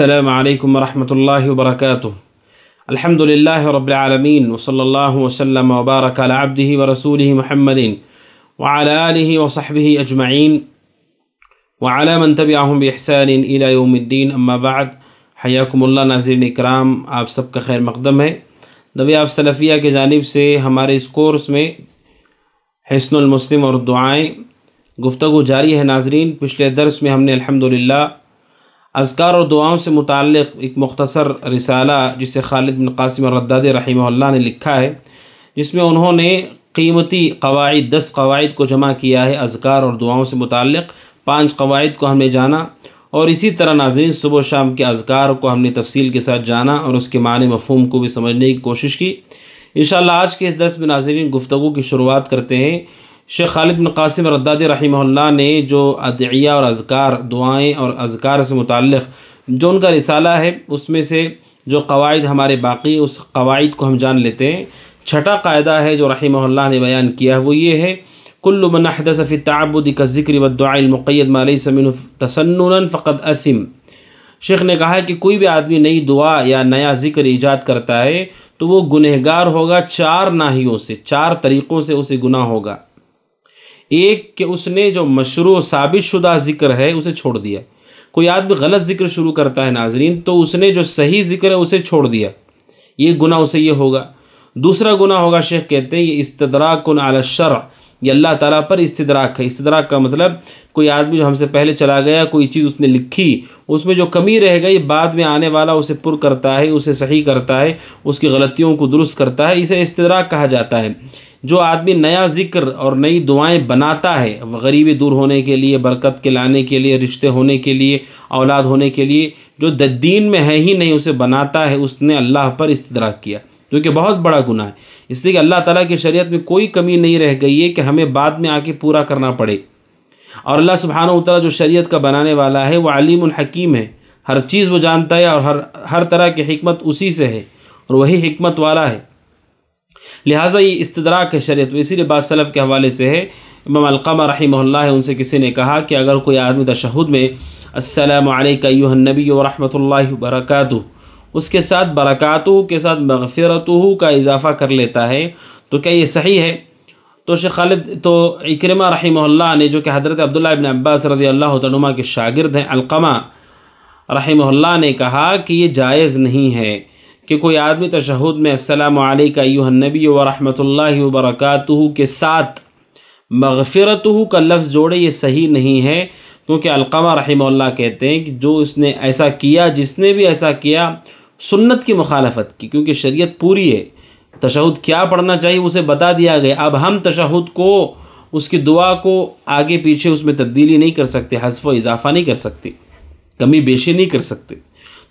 السلام عليكم ورحمة الله وبركاته الحمد لله رب العالمين وصلى الله وسلم وبارك على عبده ورسوله محمد وعلى آله وصحبه أجمعين وعلى من تبعهم بإحسان إلى يوم الدين أما بعد حياكم الله ناظرين الكرام آپ سب کا خير مقدم ہے دبیہ صلفیہ کے جانب سے ہمارے اس کورس میں حسن المسلم اور دعائیں گفتگو جاری ہے ناظرین پچھلے درس میں ہم نے الحمدللہ अजकार और दुआओं से मुतल एक मख्तसर रिसाला जिसे खालिद बिन कासिम रद्दाद रही ने लिखा है जिसमें उन्होंने कीमती कवायद दस कवायद को जमा किया है अजकार और दुआओं से मुतल पाँच कवायद को हमने जाना और इसी तरह नाजीन सुबह शाम के अजकार को हमने तफसील के साथ जाना और उसके माने मफहम को भी समझने की कोशिश की इन आज के इस दस में नाजीन गुफ्तु की शुरुआत करते हैं शेख खालिद बिन कासिम रद्दाद रहीमल्ला ने जो अदिया और अजकार दुआएं और अजकार से मुतक़ जो उनका रिसाला है उसमें से जो कवायद हमारे बाकी उस कवायद को हम जान लेते हैं छठा कायदा है जो रही ने बयान किया है वो ये है कुल्लु मनहदसफ़ी ताबुद का ज़िक्र वदुआमक़ैद मालसमिन तसन्न फ़कत असम शेख ने कहा है कि कोई भी आदमी नई दुआ या नया ज़िक्र ईजाद करता है तो वो गुनहगार होगा चार नाहियों से चार तरीक़ों से उसे गुनाह होगा एक कि उसने जो मशरू साबित शुदा ज़िक्र है उसे छोड़ दिया कोई आदमी गलत ज़िक्र शुरू करता है नाजरीन तो उसने जो सही ज़िक्र है उसे छोड़ दिया ये गुना उसे ये होगा दूसरा गुना होगा शेख कहते हैं ये इस्तदराकन आला शर ये अल्लाह ताला पर इस्तराक है इस्तराक का मतलब कोई आदमी जो हमसे पहले चला गया कोई चीज़ उसने लिखी उसमें जो कमी रह गई बाद में आने वाला उसे पुर करता है उसे सही करता है उसकी गलतियों को दुरुस्त करता है इसे इस्तराक कहा जाता है जो आदमी नया ज़िक्र और नई दुआएं बनाता है गरीबी दूर होने के लिए बरकत के लाने के लिए रिश्ते होने के लिए औलाद होने के लिए जो दीन में है ही नहीं उसे बनाता है उसने अल्लाह पर इस्तराक किया जो कि बहुत बड़ा गुना है इसलिए कि अल्लाह ताला की शरीयत में कोई कमी नहीं रह गई है कि हमें बाद में आके पूरा करना पड़े और अल्लाह सुबहान तला जो शरीयत का बनाने वाला है वह आलिम हकीम है हर चीज़ वो जानता है और हर हर तरह की हमत उसी से है और वही हमत वाला है लिहाजा ये इस्तरा के शरीत में इसीलिए बात सलफ़ के हवाले से है इमाम अलकामा रही है उनसे किसी ने कहा कि अगर कोई आदमी तशहद में असलकनबी वरम वरक उसके साथ बरकतु के साथ मगफ़रत का इजाफ़ा कर लेता है तो क्या ये सही है तो शेख खालिद तो इकरमा रही ने जो कि हज़रत अब्दुल्ला इबन अब्बास रजी अल्लाह तनुमा के शागिर्द हैं अलकमा रही ने कहा कि ये जायज़ नहीं है कि कोई आदमी तशहद में असलकनबी वरहमल वबरक के साथ मगफ़रत का लफ्ज़ जोड़े ये सही नहीं है क्योंकि अलकमा रही कहते हैं कि जो इसने ऐसा किया जिसने भी ऐसा किया सुन्नत की मुखालफत की क्योंकि शरीयत पूरी है तशहद क्या पढ़ना चाहिए उसे बता दिया गया अब हम तशहद को उसकी दुआ को आगे पीछे उसमें तब्दीली नहीं कर सकते हसफ इजाफ़ा नहीं कर सकते कमी बेशी नहीं कर सकते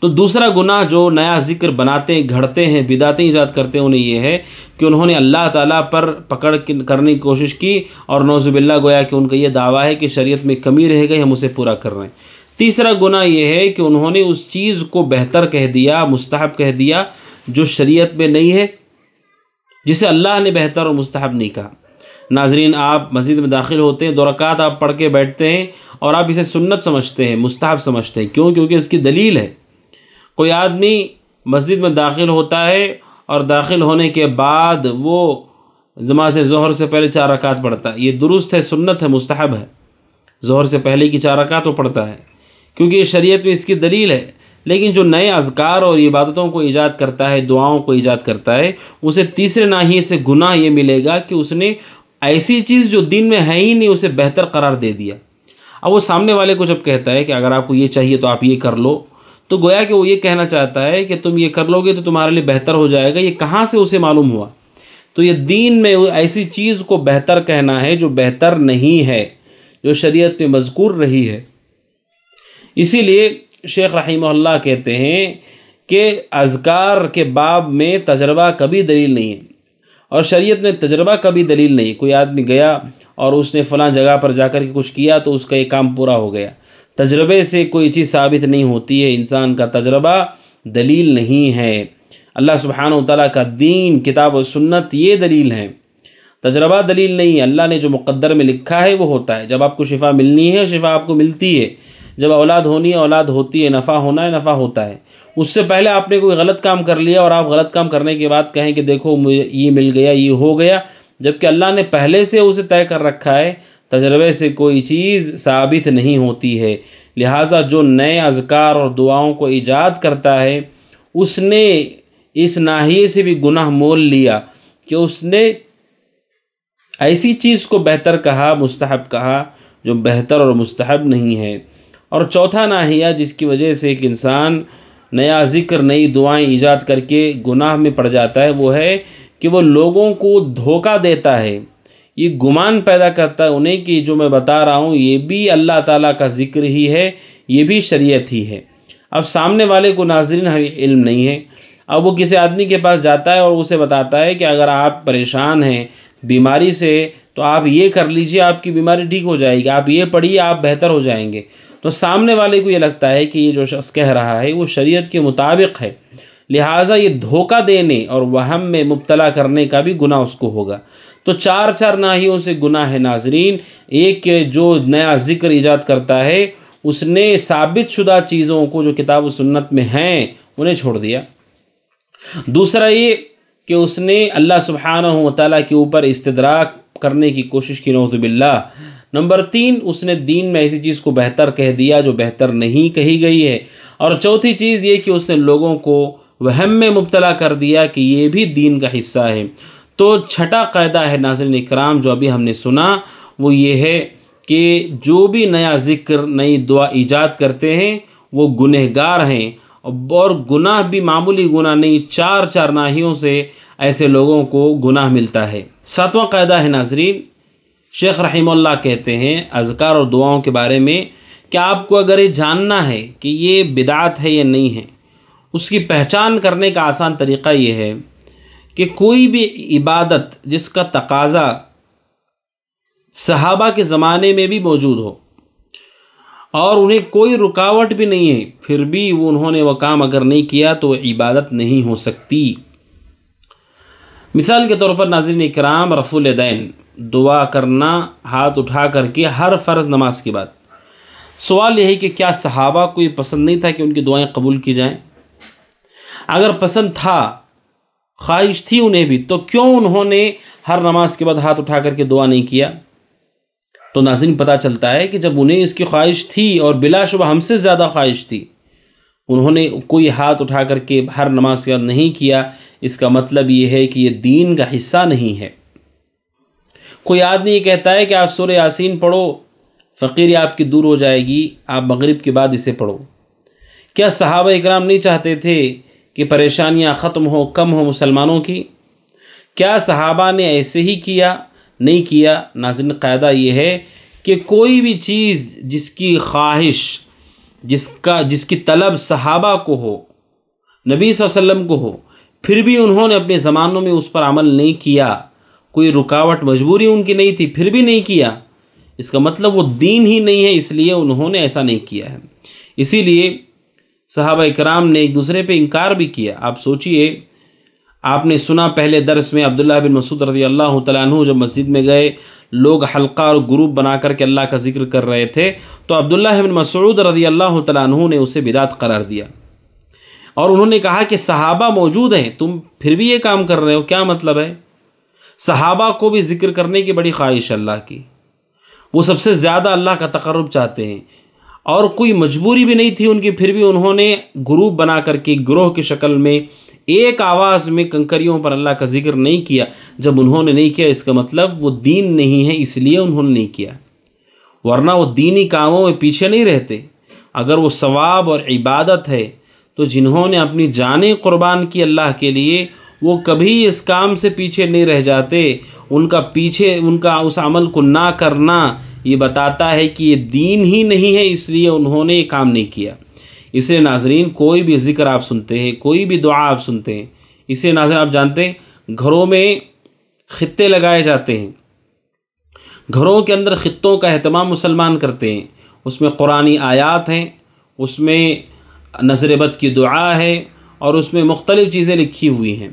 तो दूसरा गुनाह जो नया जिक्र बनाते घड़ते हैं बिदातें ईजाद करते हैं उन्हें यह है कि उन्होंने अल्लाह ताला पर पकड़ करने की कोशिश की और नौजबिल्ला गोया कि उनका यह दावा है कि शरीयत में कमी रह गई हम उसे पूरा कर रहे हैं तीसरा गुना यह है कि उन्होंने उस चीज़ को बेहतर कह दिया मुस्तहब कह दिया जो शरीयत में नहीं है जिसे अल्लाह ने बेहतर और मुस्तहब नहीं कहा नाजरीन आप मस्जिद में दाखिल होते हैं दौरक़ात आप पढ़ के बैठते हैं और आप इसे सुन्नत समझते हैं मुस्तहब समझते हैं क्यों क्योंकि इसकी दलील है कोई आदमी मस्जिद में दाखिल होता है और दाखिल होने के बाद वो जमा से जहर से पहले चार रकात पढ़ता है ये दुरुस्त है सुन्नत है मुस्तहब है जहर से पहले की चार रकात वो पढ़ता है क्योंकि शरीयत में इसकी दलील है लेकिन जो नए अजकार और इबादतों को ईजाद करता है दुआओं को ईजाद करता है उसे तीसरे नाही से गुनाह ये मिलेगा कि उसने ऐसी चीज़ जो दिन में है ही नहीं उसे बेहतर करार दे दिया अब वो सामने वाले को जब कहता है कि अगर आपको ये चाहिए तो आप ये कर लो तो गोया कि वो ये कहना चाहता है कि तुम ये कर लोगे तो तुम्हारे लिए बेहतर हो जाएगा ये कहाँ से उसे मालूम हुआ तो ये दीन में ऐसी चीज़ को बेहतर कहना है जो बेहतर नहीं है जो शरीयत में मजकूर रही है इसीलिए शेख रहीमल्ला कहते हैं कि अजकार के बाब में तजर्बा कभी दलील नहीं है और शरीयत में तजर्बा कभी दलील नहीं कोई आदमी गया और उसने फ़लाँ जगह पर जाकर के कुछ किया तो उसका ये काम पूरा हो गया तजर्बे से कोई चीज़ साबित नहीं होती है इंसान का तजर्बा दलील नहीं है अल्लाह सुबहान तला का दीन किताब और सुन्नत ये दलील है तजर्बा दलील नहीं है अल्लाह ने जो मुकद्दर में लिखा है वो होता है जब आपको शिफा मिलनी है शिफा आपको मिलती है जब औलाद होनी है औलाद होती है नफ़ा होना है नफ़ा होता है उससे पहले आपने कोई गलत काम कर लिया और आप गलत काम करने के बाद कहें कि देखो मुझे ये मिल गया ये हो गया जबकि अल्लाह ने पहले से उसे तय कर रखा है तजर्बे से कोई चीज़ साबित नहीं होती है लिहाजा जो नए अजकार और दुआओं को ईजाद करता है उसने इस नाहिए से भी गुनाह मोल लिया कि उसने ऐसी चीज़ को बेहतर कहा मुस्तहब कहा जो बेहतर और मुस्तहब नहीं है और चौथा नाहिया जिसकी वजह से एक इंसान नया ज़िक्र नई दुआएं ईजाद करके गुनाह में पड़ जाता है वो है कि वो लोगों को धोखा देता है ये गुमान पैदा करता है उन्हें कि जो मैं बता रहा हूँ ये भी अल्लाह ताला का ज़िक्र ही है ये भी शरीयत ही है अब सामने वाले को नाजरीन हमें इल्म नहीं है अब वो किसी आदमी के पास जाता है और उसे बताता है कि अगर आप परेशान हैं बीमारी से तो आप ये कर लीजिए आपकी बीमारी ठीक हो जाएगी आप ये पढ़िए आप बेहतर हो जाएंगे तो सामने वाले को ये लगता है कि ये जो शख्स कह रहा है वो शरीयत के मुताबिक है लिहाजा ये धोखा देने और वहम में मुबतला करने का भी गुना उसको होगा तो चार चार नाहियों से गुना है नाजरीन एक जो नया ज़िक्र ईजाद करता है उसने साबित शुदा चीज़ों को जो किताब सुन्नत में हैं उन्हें छोड़ दिया दूसरा ये कि उसने अल्लाह सुबहान तला के ऊपर इस्तराक करने की कोशिश की नौजबिल्ला नंबर तीन उसने दीन में ऐसी चीज़ को बेहतर कह दिया जो बेहतर नहीं कही गई है और चौथी चीज़ ये कि उसने लोगों को वहम में मुबतला कर दिया कि ये भी दीन का हिस्सा है तो छठा कायदा है नाजरन इकराम जो अभी हमने सुना वो ये है कि जो भी नया ज़िक्र नई दुआ ईजाद करते हैं वो गुनहगार हैं और गुनाह भी मामूली गुनाह नहीं चार चार नाहियों से ऐसे लोगों को गुनाह मिलता है सातवां कायदा है नाजरीन शेख रहीमल्ला कहते हैं अजकार और दुआओं के बारे में कि आपको अगर ये जानना है कि ये बिदात है या नहीं है उसकी पहचान करने का आसान तरीका ये है कि कोई भी इबादत जिसका तकाजा सहाबा के ज़माने में भी मौजूद हो और उन्हें कोई रुकावट भी नहीं है फिर भी वो उन्होंने वह काम अगर नहीं किया तो इबादत नहीं हो सकती मिसाल के तौर पर नाजिन इकराम रफुल दैन दुआ करना हाथ उठा करके हर फ़र्ज़ नमाज के बाद सवाल यह है कि क्या सहाबा को ये पसंद नहीं था कि उनकी दुआएं कबूल की जाएं अगर पसंद था ख्वाहिश थी उन्हें भी तो क्यों उन्होंने हर नमाज के बाद हाथ उठा करके दुआ नहीं किया तो नाजिन पता चलता है कि जब उन्हें इसकी ख्वाहिश थी और बिलाशुबह हमसे ज़्यादा ख्वाहिश थी उन्होंने कोई हाथ उठा करके हर नमाज के बाद नहीं किया इसका मतलब ये है कि ये दीन का हिस्सा नहीं है कोई आदमी ये कहता है कि आप सुर यासीन पढ़ो फ़कीर आपकी दूर हो जाएगी आप मगरिब के बाद इसे पढ़ो क्या सहाबा इकराम नहीं चाहते थे कि परेशानियां ख़त्म हो कम हो मुसलमानों की क्या सहाबा ने ऐसे ही किया नहीं किया नाजिन कायदा ये है कि कोई भी चीज़ जिसकी ख्वाहिश जिसका जिसकी तलब सहाबा को हो नबी वसल्लम को हो फिर भी उन्होंने अपने ज़मानों में उस पर अमल नहीं किया कोई रुकावट मजबूरी उनकी नहीं थी फिर भी नहीं किया इसका मतलब वो दीन ही नहीं है इसलिए उन्होंने ऐसा नहीं किया है इसीलिए सहाबा कराम ने एक दूसरे पे इनकार भी किया आप सोचिए आपने सुना पहले दरस में अब्दुल्ला बिन मसूद रजी अल्लाह तु जब मस्जिद में गए लोग हल्का और ग्रुप बना करके अल्लाह का जिक्र कर रहे थे तो अब्दुल्ला बिन मसूद रजी अल्लाह तु ने उसे बिदात करार दिया और उन्होंने कहा कि सहाबा मौजूद हैं तुम फिर भी ये काम कर रहे हो क्या मतलब है सहाबा को भी जिक्र करने की बड़ी ख्वाहिश अल्लाह की वो सबसे ज़्यादा अल्लाह का तकरब चाहते हैं और कोई मजबूरी भी नहीं थी उनकी फिर भी उन्होंने ग्रुप बना करके ग्रोह की शक्ल में एक आवाज़ में कंकरियों पर अल्लाह का जिक्र नहीं किया जब उन्होंने नहीं किया इसका मतलब वो दीन नहीं है इसलिए उन्होंने नहीं किया वरना वो दीनी कामों में पीछे नहीं रहते अगर वो सवाब और इबादत है तो जिन्होंने अपनी जानें कुर्बान की अल्लाह के लिए वो कभी इस काम से पीछे नहीं रह जाते उनका पीछे उनका उस अमल को ना करना ये बताता है कि ये दीन ही नहीं है इसलिए उन्होंने ये काम नहीं किया इसलिए नाजरीन कोई भी ज़िक्र आप सुनते हैं कोई भी दुआ आप सुनते हैं इसलिए नाजर आप जानते हैं घरों में खत्ते लगाए जाते हैं घरों के अंदर ख़त्ों का अहतमाम मुसलमान करते हैं उसमें कुरानी आयात हैं उसमें नजरबत की दुआ है और उसमें मुख्तलिफ़ चीज़ें लिखी हुई हैं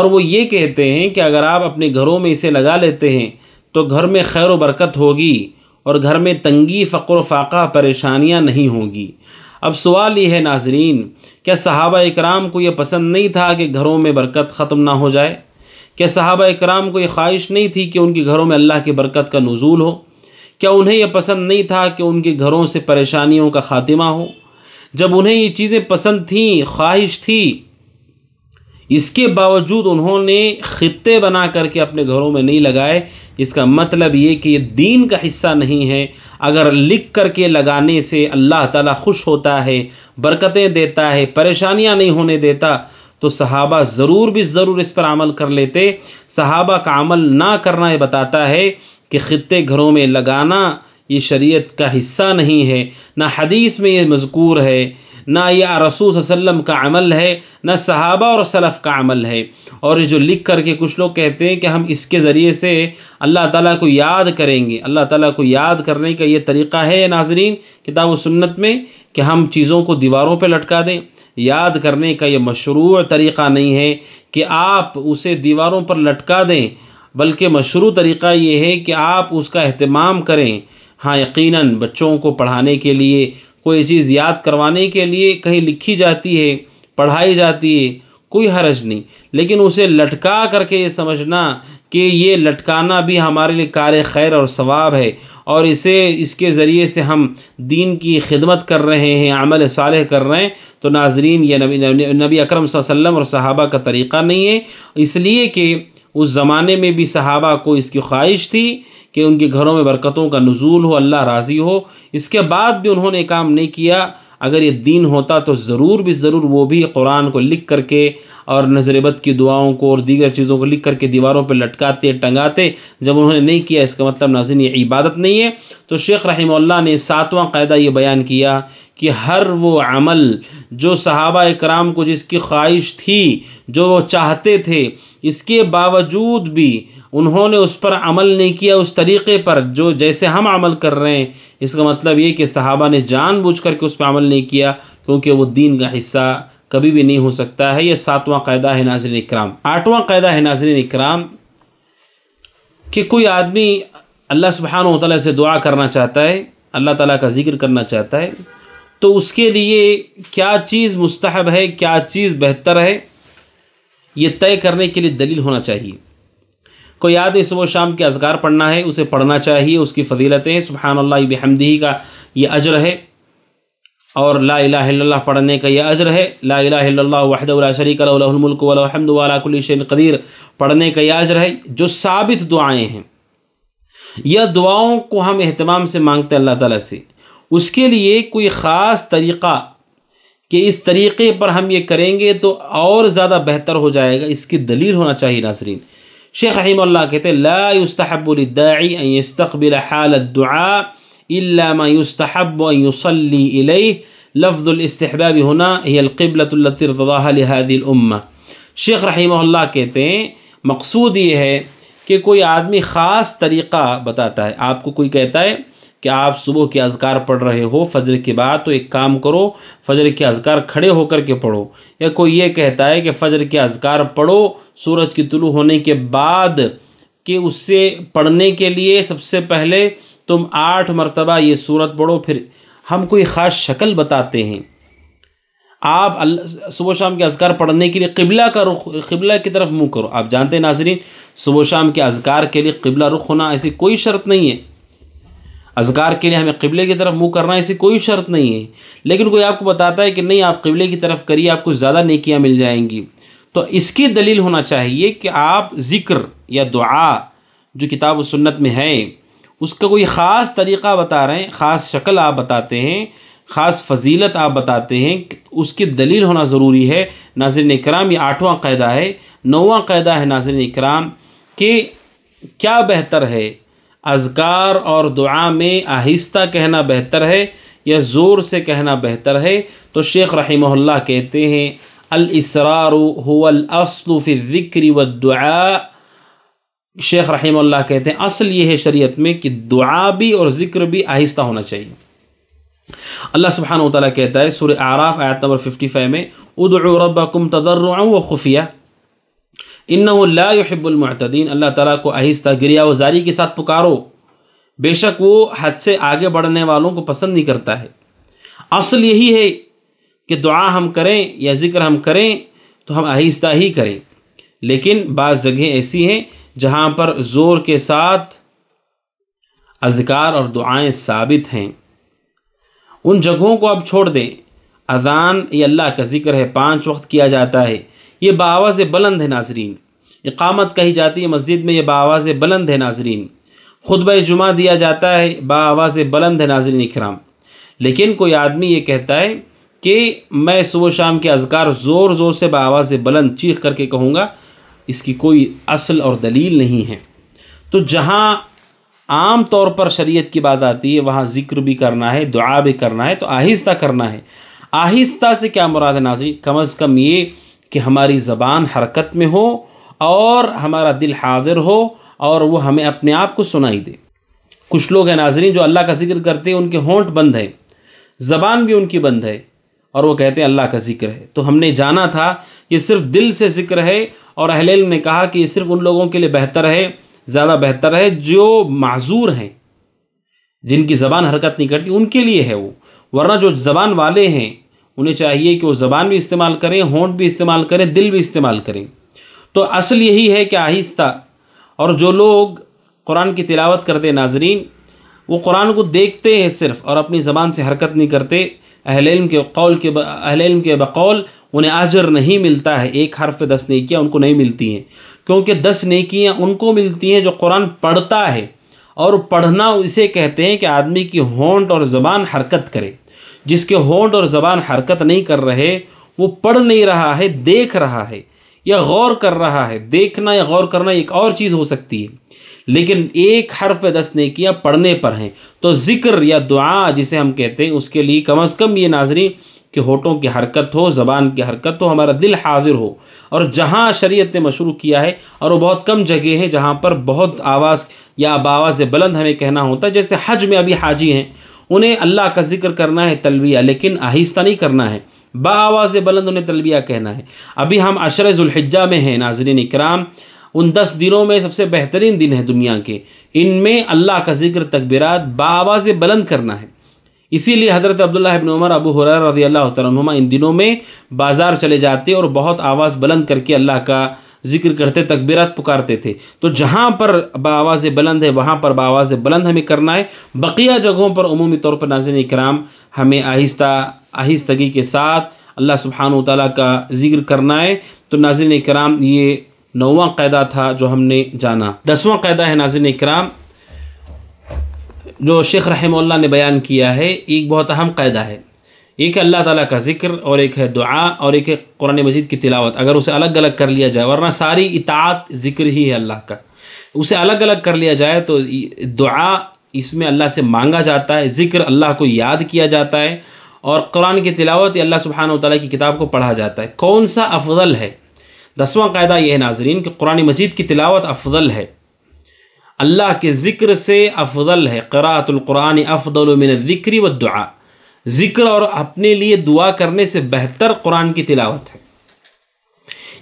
और वो ये कहते हैं कि अगर आप अपने घरों में इसे लगा लेते हैं तो घर में खैर बरकत होगी और घर में तंगी फ़क्र फाका परेशानियाँ नहीं होंगी अब सवाल ये है नाजरीन क्या सहाबा कराम को यह पसंद नहीं था कि घरों में बरकत ख़त्म ना हो जाए क्या सहाबा कराम को यह ख्वाहिश नहीं थी कि उनके घरों में अल्लाह की बरकत का नज़ूल हो क्या उन्हें यह पसंद नहीं था कि उनके घरों से परेशानियों का ख़ात्मा हो जब उन्हें ये चीज़ें पसंद थीं ख्वाहिश थी इसके बावजूद उन्होंने ख़त्े बना करके अपने घरों में नहीं लगाए इसका मतलब ये कि ये दीन का हिस्सा नहीं है अगर लिख करके लगाने से अल्लाह ताला खुश होता है बरकतें देता है परेशानियां नहीं होने देता तो सहाबा ज़रूर भी ज़रूर इस पर अमल कर लेते सहाबा का अमल ना करना ये बताता है कि ख़त्े घरों में लगाना ये शरीयत का हिस्सा नहीं है ना हदीस में ये मजकूर है ना यह रसूल वसम का अमल है ना सहाबा और सलफ़ का अमल है और ये जो लिख करके कुछ लोग कहते हैं कि हम इसके ज़रिए से अल्लाह ताला को याद करेंगे अल्लाह ताला को याद करने का ये तरीक़ा है नाजरीन किताब सुन्नत में कि हम चीज़ों को दीवारों पर लटका दें याद करने का ये मशरू तरीक़ा नहीं है कि आप उसे दीवारों पर लटका दें बल्कि मशरू तरीक़ा ये है कि आप उसका अहतमाम करें हाँ यकीनन बच्चों को पढ़ाने के लिए कोई चीज़ याद करवाने के लिए कहीं लिखी जाती है पढ़ाई जाती है कोई हरज नहीं लेकिन उसे लटका करके ये समझना कि ये लटकाना भी हमारे लिए कार खैर और सवाब है और इसे इसके ज़रिए से हम दीन की खिदमत कर रहे हैं अमल साल कर रहे हैं तो नाजरीन यह नबी नबी अक्रम वसल्लम और सहाबा का तरीक़ा नहीं है इसलिए कि उस ज़माने में भी सहाबा को इसकी ख्वाहिश थी कि उनके घरों में बरकतों का नजूल हो अल्लाह राज़ी हो इसके बाद भी उन्होंने काम नहीं किया अगर ये दीन होता तो ज़रूर भी ज़रूर वो भी कुरान को लिख करके और नज़रबद की दुआओं को और दीगर चीज़ों को लिख करके दीवारों पर लटकाते टंगाते जब उन्होंने नहीं किया इसका मतलब नाजिन ये इबादत नहीं है तो शेख रहीम ने सातवां कायदा ये बयान किया कि हर वो अमल जो सहाबा कराम को जिसकी ख्वाहिश थी जो वो चाहते थे इसके बावजूद भी उन्होंने उस पर अमल नहीं किया उस तरीक़े पर जो जैसे हम अमल कर रहे हैं इसका मतलब ये कि सहाबा ने बूझ करके उस पर अमल नहीं किया क्योंकि वो दीन का हिस्सा कभी भी नहीं हो सकता है यह सातवां कायदा है नाजरन इक्राम आठवां कायदा है नाजरन इक्राम कि कोई आदमी अल्लाह सुबहान तला से दुआ करना चाहता है अल्लाह ताला का जिक्र करना चाहता है तो उसके लिए क्या चीज़ मुस्तहब है क्या चीज़ बेहतर है ये तय करने के लिए दलील होना चाहिए कोई आदमी सुबह शाम के अजगार पढ़ना है उसे पढ़ना चाहिए उसकी फजीलतें सुबहानल्ला बहमदही का ये अजर है और ला इलाह पढ़ने का यह अजर है ला इला वहद शरीक अलमुल्क वलहमद कदीर पढ़ने का यह अजर है जो साबित दुआएँ हैं यह दुआओं को हम अहतमाम से मांगते हैं अल्लाह ताली से उसके लिए कोई ख़ास तरीक़ा कि इस तरीक़े पर हम ये करेंगे तो और ज़्यादा बेहतर हो जाएगा इसकी दलील होना चाहिए नासरीन शेख रही कहते ला युस्तबुलदाई तकबिल हाल दुआ इलामायूस्तहबली लफ्ज़ुलस्तहबाब होना यहबलतरदाहदुम्मा शेख रहीमहुल्लाह कहते हैं मकसूद ये है कि कोई आदमी ख़ास तरीक़ा बताता है आपको कोई कहता है कि आप सुबह के अजकार पढ़ रहे हो फजर के बाद तो एक काम करो फजर के अजकार खड़े होकर के पढ़ो या कोई ये कहता है कि फजर के अजकार पढ़ो सूरज की तुलू होने के बाद कि उससे पढ़ने के लिए सबसे पहले तुम आठ मरतबा ये सूरत पढ़ो फिर हम कोई ख़ास शक्ल बताते हैं आप सुबह शाम के अजगार पढ़ने के लिए किबला का रुख किबला की तरफ मुँह करो आप जानते हैं नाजरीन सुबह शाम के अजगार के लिए किबला रुख होना ऐसी कोई शर्त नहीं है अजगार के लिए हमें किबले की तरफ मुँह करना ऐसी कोई शर्त नहीं है लेकिन कोई आपको बताता है कि नहीं आप किबले की तरफ करिए आपको ज़्यादा नकियाँ मिल जाएंगी तो इसकी दलील होना चाहिए कि आप ज़िक्र या दुआ जो किताब सुन्नत में है उसका कोई ख़ास तरीक़ा बता रहे हैं ख़ास शक्ल आप बताते हैं ख़ास फजीलत आप बताते हैं उसकी दलील होना ज़रूरी है नाजर कराम ये आठवां कायदा है नौवां कायदा है नाजर कराम कि क्या बेहतर है अजगार और दुआ में आहिस्ता कहना बेहतर है या ज़ोर से कहना बेहतर है तो शेख रही कहते हैं अलसरार हुआ असलफ़िक्र व दुआ शेख रहीम अल्लाह कहते हैं असल ये है शरीयत में कि दुआ भी और ज़िक्र भी आहिस्ता होना चाहिए अल्लाह सुबहान तला कहता है सुर आराफ आयत नंबर फिफ्टी फाइव में उदरबकुम तदर व खुफिया इन लाहिबुलमतदीन अल्लाह ताला को आहिस्ता गिरिया वजारी के साथ पुकारो बेशक वो हद से आगे बढ़ने वालों को पसंद नहीं करता है असल यही है कि दुआ हम करें या ज़िक्र हम करें तो हम आहिस्ता ही करें लेकिन बाज़ जगह ऐसी हैं जहाँ पर ज़ोर के साथ अजकार और दुआएं साबित हैं उन जगहों को अब छोड़ दें अजान ये अल्लाह का जिक्र है पाँच वक्त किया जाता है ये बावाज़ बुलंद है नाजरीन इकामत कही जाती है मस्जिद में ये बावाज़ बुलंद है नाजरीन खुतब जुमा दिया जाता है बावाज़ बुलंद है नाजरीन इकराम लेकिन कोई आदमी ये कहता है कि मैं सुबह शाम के अजकार ज़ोर ज़ोर से बावाज़ बुलंद चीख करके कहूँगा इसकी कोई असल और दलील नहीं है तो जहाँ आम तौर पर शरीयत की बात आती है वहाँ ज़िक्र भी करना है दुआ भी करना है तो आहिस्ता करना है आहिस्ता से क्या मुराद है नाजी कम अज़ कम ये कि हमारी ज़बान हरकत में हो और हमारा दिल हाजिर हो और वो हमें अपने आप को सुनाई दे कुछ लोग हैं नाजरीन जो अल्लाह का जिक्र करते हैं उनके होंठ बंद है ज़बान भी उनकी बंद है और वो कहते हैं अल्लाह का जिक्र है तो हमने जाना था ये सिर्फ दिल से जिक्र है और अहल ने कहा कि ये सिर्फ उन लोगों के लिए बेहतर है ज़्यादा बेहतर है जो माजूर हैं जिनकी ज़बान हरकत नहीं करती उनके लिए है वो वरना जो ज़बान वाले हैं उन्हें चाहिए कि वो ज़बान भी इस्तेमाल करें होंठ भी इस्तेमाल करें दिल भी इस्तेमाल करें तो असल यही है कि आहिस्ता और जो लोग कुरान की तिलावत करते नाजरीन वो कुरान को देखते हैं सिर्फ और अपनी ज़बान से हरकत नहीं करते अहल इल्म के कौल के अहल इल्म के बकौल उन्हें आजर नहीं मिलता है एक हर्फ पे दस नेकियाँ उनको नहीं मिलती हैं क्योंकि दस नेकियाँ उनको मिलती हैं जो कुरान पढ़ता है और पढ़ना इसे कहते हैं कि आदमी की होंठ और ज़बान हरकत करे जिसके होंठ और ज़बान हरकत नहीं कर रहे वो पढ़ नहीं रहा है देख रहा है या गौर कर रहा है देखना या गौर करना एक और चीज़ हो सकती है लेकिन एक हर्फ पे दस नेकियां पढ़ने पर हैं तो ज़िक्र या दुआ जिसे हम कहते हैं उसके लिए कम अज़ कम ये नाजरी कि होठों की हरकत हो ज़बान की हरकत हो हमारा दिल हाजिर हो और जहाँ शरीयत ने मशरू किया है और वो बहुत कम जगह है जहाँ पर बहुत आवाज़ या बवाज़ बुलंद हमें कहना होता है जैसे हज में अभी हाजी हैं उन्हें अल्लाह का जिक्र करना है तलविया लेकिन आहिस्ता नहीं करना है बवाज़ बुलंद उन्हें तलबिया कहना है अभी हम अशर जुल्हिजा में हैं नाजरीन इकराम उन दस दिनों में सबसे बेहतरीन दिन है दुनिया के इनमें अल्लाह का जिक्र तकबीरत बवाज़ बुलंद करना है इसीलिए हज़रत अब्दुल्ला अबिन उमर अबू हर रजी अल्लाह तुम इन दिनों में बाज़ार चले जाते और बहुत आवाज़ बुलंद करके अल्लाह का जिक्र करते तकबीरत पुकारते थे तो जहाँ पर बावाज़ बुलंद है वहाँ पर बावाज़ बुलंद हमें करना है बकिया जगहों पर अमूमी तौर पर नाजिन कराम हमें आहिस्ता आहिस्तगी के साथ अल्लाह सुबहान ताली का जिक्र करना है तो नाजिन कराम ये नौवा कायदा था जो हमने जाना दसवा कायदा है नाजिन कराम जो शेख रहमल्ला ने बयान किया है एक बहुत अहम कायदा है एक है अल्लाह ताला का जिक्र और एक है दुआ और एक है कुरान मजीद की तिलावत अगर उसे अलग अलग कर लिया जाए वरना सारी इतात जिक्र ही है अल्लाह का उसे अलग अलग कर लिया जाए तो दुआ इसमें अल्लाह से मांगा जाता है ज़िक्र अल्लाह को याद किया जाता है और कुरान की तिलावत अल्लाह सुबहान तला की किताब को पढ़ा जाता है कौन सा अफजल है दसवां कायदा यह है नाजरीन कि कुरान मजीद की तिलावत अफजल है अल्लाह के ज़िक्र से अफजल है कुरान अफजल मिन ज़िक्री व दुआ ज़िक्र और अपने लिए दुआ करने से बेहतर कुरान की तिलावत है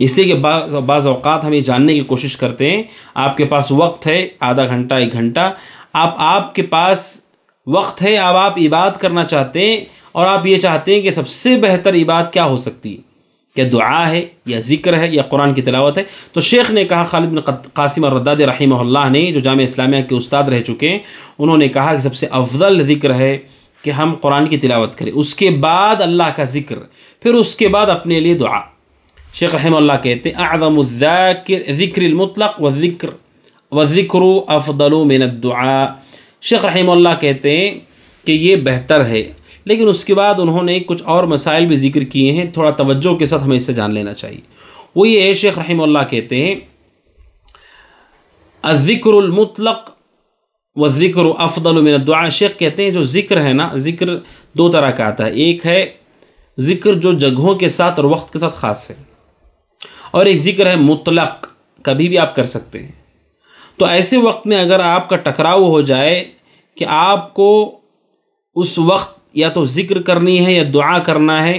इसलिए कि बाज़ अवकात हम ये जानने की कोशिश करते हैं आपके पास वक्त है आधा घंटा एक घंटा आप आपके पास वक्त है अब आप इबाद करना चाहते हैं और आप ये चाहते हैं कि सबसे बेहतर इबाद क्या हो सकती है क्या दुआ है या जिक्र है या कुरान की तलावत है तो शेख ने कहा खालिद बिन कासिम रद्दाद रही ने जो जाम इस्लामिया के उस्ताद रह चुके हैं उन्होंने कहा कि सबसे अफजल जिक्र है कि हम कुरान की तिलावत करें उसके बाद अल्लाह का ज़िक्र फिर उसके बाद अपने लिए दुआ शेख रहम कहते हैं आज़मर ज़िक्रमतलक व ज़िक्र व ज़िक्र अफदल दुआ शेख रहम कहते हैं कि ये बेहतर है लेकिन उसके बाद उन्होंने कुछ और मसाइल भी जिक्र किए हैं थोड़ा तवज्जो के साथ हमें इसे जान लेना चाहिए वो ये है शेख रहमल्ला कहते हैं अज़िक्रमतलक व ज़िक्र अफ़ल मिन दुआ शेख कहते हैं जो ज़िक्र है ना ज़िक्र दो तरह का आता है एक है ज़िक्र जो जगहों के साथ और वक्त के साथ ख़ास है और एक ज़िक्र है मुतलक कभी भी आप कर सकते हैं तो ऐसे वक्त में अगर आपका टकराव हो जाए कि आपको उस वक्त या तो ज़िक्र करनी है या दुआ करना है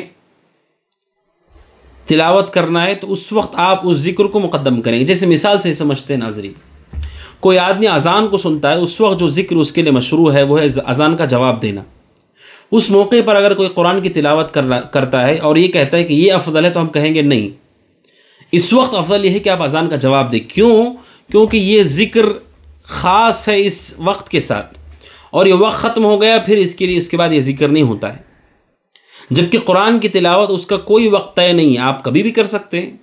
तिलावत करना है तो उस वक्त आप उस ज़िक्र को मुकदम करेंगे जैसे मिसाल से समझते हैं नाजरी कोई आदमी अज़ान को सुनता है उस वक्त जो ज़िक्र उसके लिए मशरू है वो है अज़ान का जवाब देना उस मौके पर अगर कोई कुरान की तिलावत कर करता है और ये कहता है कि ये अफजल है तो हम कहेंगे नहीं इस वक्त अफजल यह है कि आप अज़ान का जवाब दें क्यों क्योंकि ये ज़िक्र ख़ास है इस वक्त के साथ और ये वक्त ख़त्म हो गया फिर इसके लिए इसके बाद ये ज़िक्र नहीं होता है जबकि कुरान की तिलावत उसका कोई वक्त तय नहीं है आप कभी भी कर सकते हैं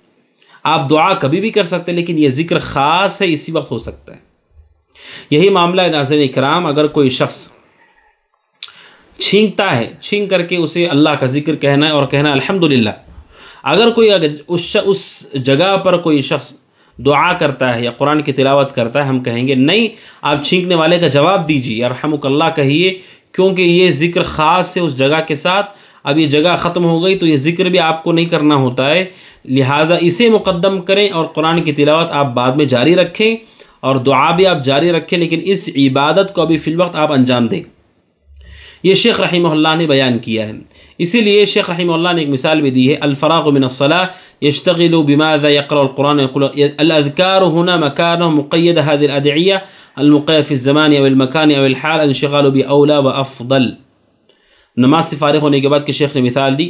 आप दुआ कभी भी कर सकते हैं लेकिन ये ज़िक्र ख़ास है इसी वक्त हो सकता है यही मामला है नाजन इकराम अगर कोई शख्स छींकता है छींक करके उसे अल्लाह का जिक्र कहना है और कहना अल्हम्दुलिल्लाह अगर कोई अगर उस उस जगह पर कोई शख्स दुआ करता है या कुरान की तिलावत करता है हम कहेंगे नहीं आप छींकने वाले का जवाब दीजिए अरहमकल्ला कहिए क्योंकि ये ज़िक्र ख़ास है उस जगह के साथ अब ये जगह ख़त्म हो गई तो ये ज़िक्र भी आपको नहीं करना होता है लिहाजा इसे मुकदम करें और कुरान की तिलावत आप बाद में जारी रखें और दुआ भी आप जारी रखें लेकिन इस इबादत को अभी फ़िलवक्त आप अंजाम दें ये शेख रही ने बयान किया है इसीलिए शेख रही ने एक मिसाल भी दी है अलफ़राग मिनसला यशतगिल बिमाज़ाक़ुरानकार होना मकान मुक़ैद हादिलअदिया अलमक़फ़ान अवलमकान अवलहाल अनशगाल बी अवला व अफ़ल नमाज से फ़ारग होने के बाद कि शेख ने मिसाल दी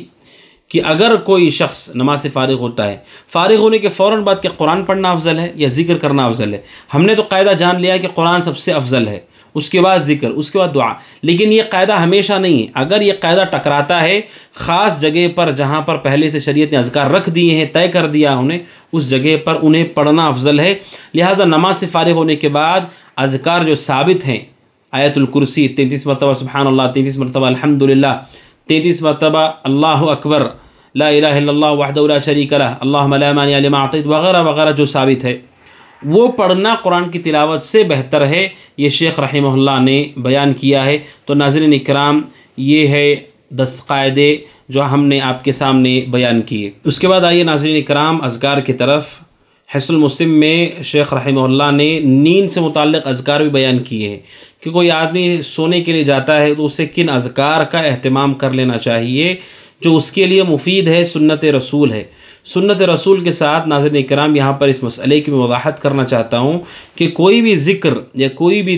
कि अगर कोई शख्स नमाज से फ़ारिग होता है फ़ारिग होने के फ़ौर बाद क्या कुरान पढ़ना अफजल है या जिक्र करना अफजल है हमने तो कायदा जान लिया कि कुरान सबसे अफजल है उसके बाद ज़िक्र उसके बाद दुआ लेकिन ये कायदा हमेशा नहीं है अगर ये कायदा टकराता है ख़ास जगह पर जहाँ पर पहले से शरीयत ने अजगार रख दिए हैं तय कर दिया उन्हें उस जगह पर उन्हें पढ़ना अफजल है लिहाजा नमाज से फ़ारिग होने के बाद अजगार जो साबित हैं आयतुल कुर्सी तैंतीस मरतबा सुबहान अल्लाह तैंतीस मरतबा अलहमदिल्ला तैंतीस मरतबा अल्लाह अकबर ला इला वाहदुल्ला शरीक अल्लात वगैरह वगैरह जो साबित है वो पढ़ना कुरान की तिलावत से बेहतर है ये शेख रही ने बयान किया है तो नाजरन कराम ये है दस कायदे जो हमने आपके सामने बयान किए उसके बाद आइए नाजरन कराम असगार की तरफ हसलमसम में शेख रही ने नींद से मुतल असगार भी बयान किए हैं कि कोई आदमी सोने के लिए जाता है तो उसे किन अजकार का अहतमाम कर लेना चाहिए जो उसके लिए मुफीद है सुन्नत रसूल है सुन्नत रसूल के साथ नाजर कराम यहाँ पर इस मसले की वजाहत करना चाहता हूँ कि कोई भी ज़िक्र या कोई भी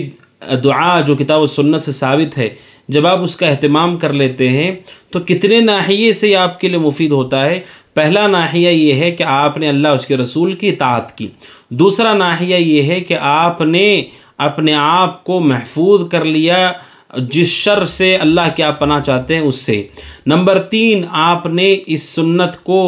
दुआ जो किताब सुन्नत से साबित है जब आप उसका अहतमाम कर लेते हैं तो कितने नाहिए से आपके लिए मुफीद होता है पहला नाहिया ये है कि आपने अल्लाह उसके रसूल की इतात की दूसरा नाहिया ये है कि आपने अपने आप को महफूज कर लिया जिस शर से अल्लाह के आप पना चाहते हैं उससे नंबर तीन आपने इस सुन्नत को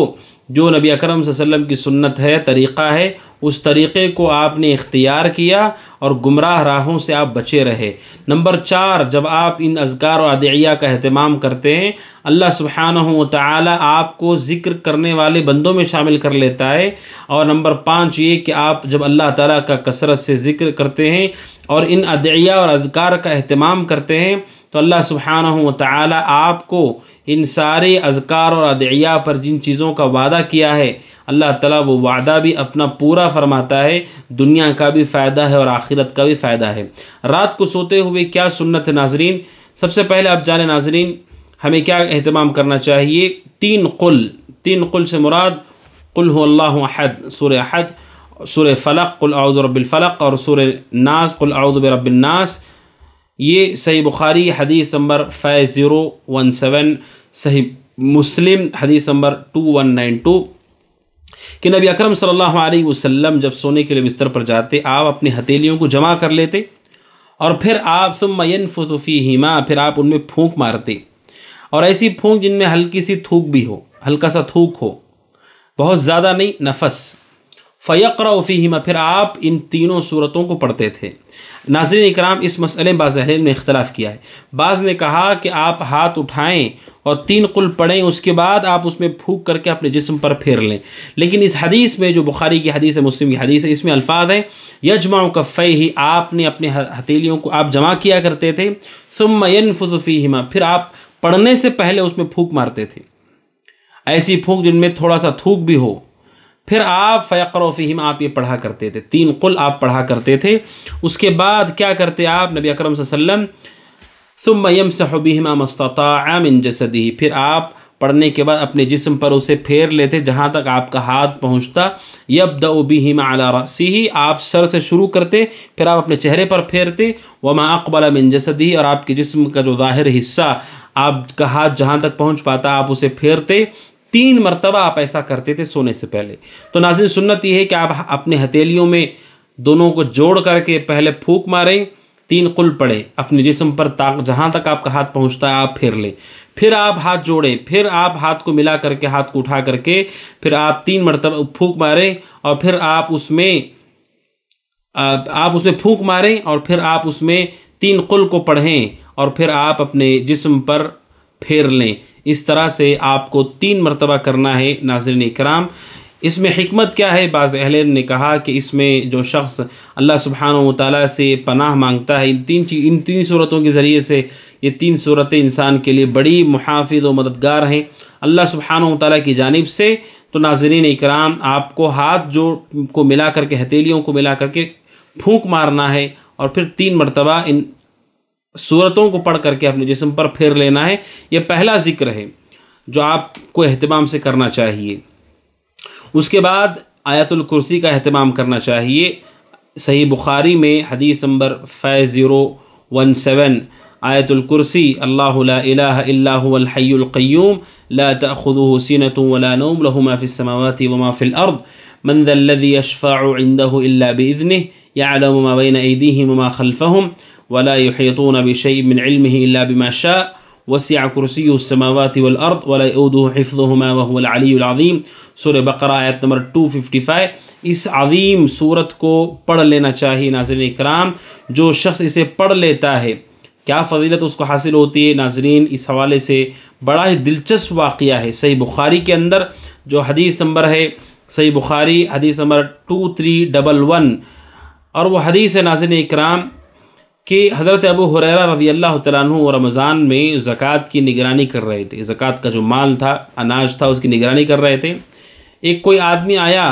जो नबी अकरम वसल्लम की सुन्नत है तरीक़ा है उस तरीक़े को आपने इख्तियार किया और गुमराह राहों से आप बचे रहे नंबर चार जब आप इन अजगार और अदिया का अहतमाम करते हैं अल्लाह सुबहान ताली आपको ज़िक्र करने वाले बंदों में शामिल कर लेता है और नंबर पाँच ये कि आप जब अल्लाह ताली का कसरत से ज़िक्र करते हैं और इन अदिया और अजगार का अहतमाम करते हैं तो अल्लाह सुबहाना ताला आपको इन सारे अजकार और अदिया पर जिन चीज़ों का वादा किया है अल्लाह ताला वो वादा भी अपना पूरा फरमाता है दुनिया का भी फ़ायदा है और आखिरत का भी फ़ायदा है रात को सोते हुए क्या सुन्नत नाजरीन सबसे पहले आप जाने नाजरीन हमें क्या अहतमाम करना चाहिए तीन कुल तीन कुल से मुराद कुल अल्लाहद सुर अहद सुर फ़लक कुल आउद और सुर नास कुल आउद ये सही बुखारी हदीस number five zero one seven Sahih Muslim हदीस number two one nine two कि नबी अकरम सल्लल्लाहु अलैहि वसल्लम जब सोने के लिए बिस्तर पर जाते आप अपनी हथेलियों को जमा कर लेते और फिर आप सुमयन फसफ़ी हीमा फिर आप उनमें फूंक मारते और ऐसी फूंक जिनमें हल्की सी थूक भी हो हल्का सा थूक हो बहुत ज़्यादा नहीं नफस फ़यकर फ़ीमा फिर आप इन तीनों सूरतों को पढ़ते थे नाजरन इकराम इस मसले में बाज़ ने इख्तलाफ़ किया है बाज़ ने कहा कि आप हाथ उठाएँ और तीन कुल पढ़ें उसके बाद आप उसमें फूक करके अपने जिसम पर फेर लें लेकिन इस हदीस में जो बुखारी की हदीस है मुस्लिम की हदीस है इसमें अल्फाज हैं यजमा कफ़े ही आपने अपने हथेलियों को आप जमा किया करते थे सुमयन हिमा फिर आप पढ़ने से पहले उसमें फूक मारते थे ऐसी फूक जिनमें थोड़ा सा थूक भी हो फिर आप फ़ैक़रोफ़ीम आप ये पढ़ा करते थे तीन कुल आप पढ़ा करते थे उसके बाद क्या करते आप नबी अकरम अक्रम सुम यम सहबीमा मस्तामिन जसदी फिर आप पढ़ने के बाद अपने जिस्म पर उसे फेर लेते जहाँ तक आपका हाथ पहुँचता यब द उबीमा अला रसी ही आप सर से शुरू करते फिर आप अपने चेहरे पर फेरते वमा अकबला मिन जसदी और आपके जिस्म का जो ज़ाहिर हिस्सा आपका हाथ जहाँ तक पहुँच पाता आप उसे फेरते तीन मरतबा आप ऐसा करते थे सोने से पहले तो नाजिन सुन्नत यह है कि आप अपने हथेलियों में दोनों को जोड़ करके पहले फूक मारें तीन कुल पड़े अपने जिसम पर ताक जहाँ तक आपका हाथ पहुँचता है आप फेर लें फिर आप हाथ जोड़ें फिर आप हाथ को मिला करके हाथ को उठा करके फिर आप तीन मरतबा फूक मारें और फिर आप उसमें आप उसमें फूक मारें और फिर आप उसमें तीन कुल को पढ़ें और फिर आप अपने जिसम पर फेर लें इस तरह से आपको तीन मरतबा करना है नाजरन कराम इसमें हमत क्या है बाज़ अहल ने कहा कि इसमें जो शख्स अल्लाह सुबहान ताली से पनाह मांगता है इन तीन चीज इन तीन सूरतों के ज़रिए से ये तीन सूरतें इंसान के लिए बड़ी मुहाफ़ व मददगार हैं अल्लाह सुबहान ताली की जानब से तो नाजरन कराम आपको हाथ जोड़ को मिला करके हथेलियों को मिला करके फूँक मारना है और फिर तीन मरतबा इन सूरतों को पढ़ करके अपने जिसम पर फेर लेना है यह पहला जिक्र है जो आपको अहतमाम से करना चाहिए उसके बाद आयतुल कुर्सी का अहतमाम करना चाहिए सही बुखारी में हदीस नंबर फ़ै ज़ीरो वन सेवन आयतुल कुर्सी अल्लाह ला तखुद हुसनत वलानूम लहुमाफ़िलसमावती वमाफ़िलअर्द मंदल्लदी अशफ़ाइंदह इल्ला बज़न यालम माबैन ईदीम मा वला यहतून बिशई मिन इल्म इल्ला बिमा शाह वसिया कुरसी समावत वलअर्द वलाउदू हिफ़ुमा वहलीम सुर बकरा आयत नंबर टू फिफ्टी फाइव इस अजीम सूरत को पढ़ लेना चाहिए नाजरन कराम जो शख्स इसे पढ़ लेता है क्या फजीलत उसको हासिल होती है नाजरीन इस हवाले से बड़ा ही दिलचस्प वाक़ है सही बुखारी के अंदर जो हदीस नंबर है सही बुखारी हदीस number two three double one और वह हदीस है नाजरन कराम कि हज़रत अबू हुरैरा रजी अल्लाह तु रमज़ान में ज़क़़त की निगरानी कर रहे थे ज़क़़त का जो माल था अनाज था उसकी निगरानी कर रहे थे एक कोई आदमी आया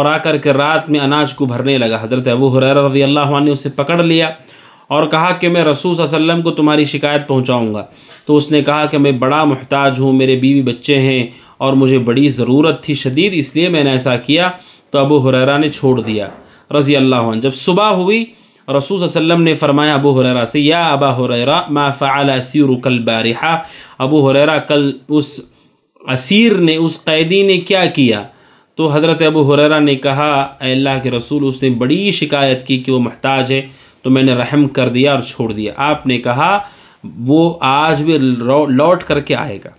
और आकर के रात में अनाज को भरने लगा हज़रत अबू हुरैरा रजी अल्लाह ने उसे पकड़ लिया और कहा कि मैं रसूल वसम को तुम्हारी शिकायत पहुँचाऊँगा तो उसने कहा कि मैं बड़ा मोहताज हूँ मेरे बीवी बच्चे हैं और मुझे बड़ी ज़रूरत थी शदीद इसलिए मैंने ऐसा किया तो अबू हुररा ने छोड़ दिया रज़ी अल्लाह जब सुबह हुई रसूल वसम ने फरमाया अबू हुररा से या अबा हुररा मा फ़ाल सीर कल बारिहा अबू हुररा कल उस असीर ने उस कैदी ने क्या किया तो हज़रत अबू हुररा ने कहा अल्लाह के रसूल उसने बड़ी शिकायत की कि वो महताज है तो मैंने रहम कर दिया और छोड़ दिया आपने कहा वो आज भी लौट करके आएगा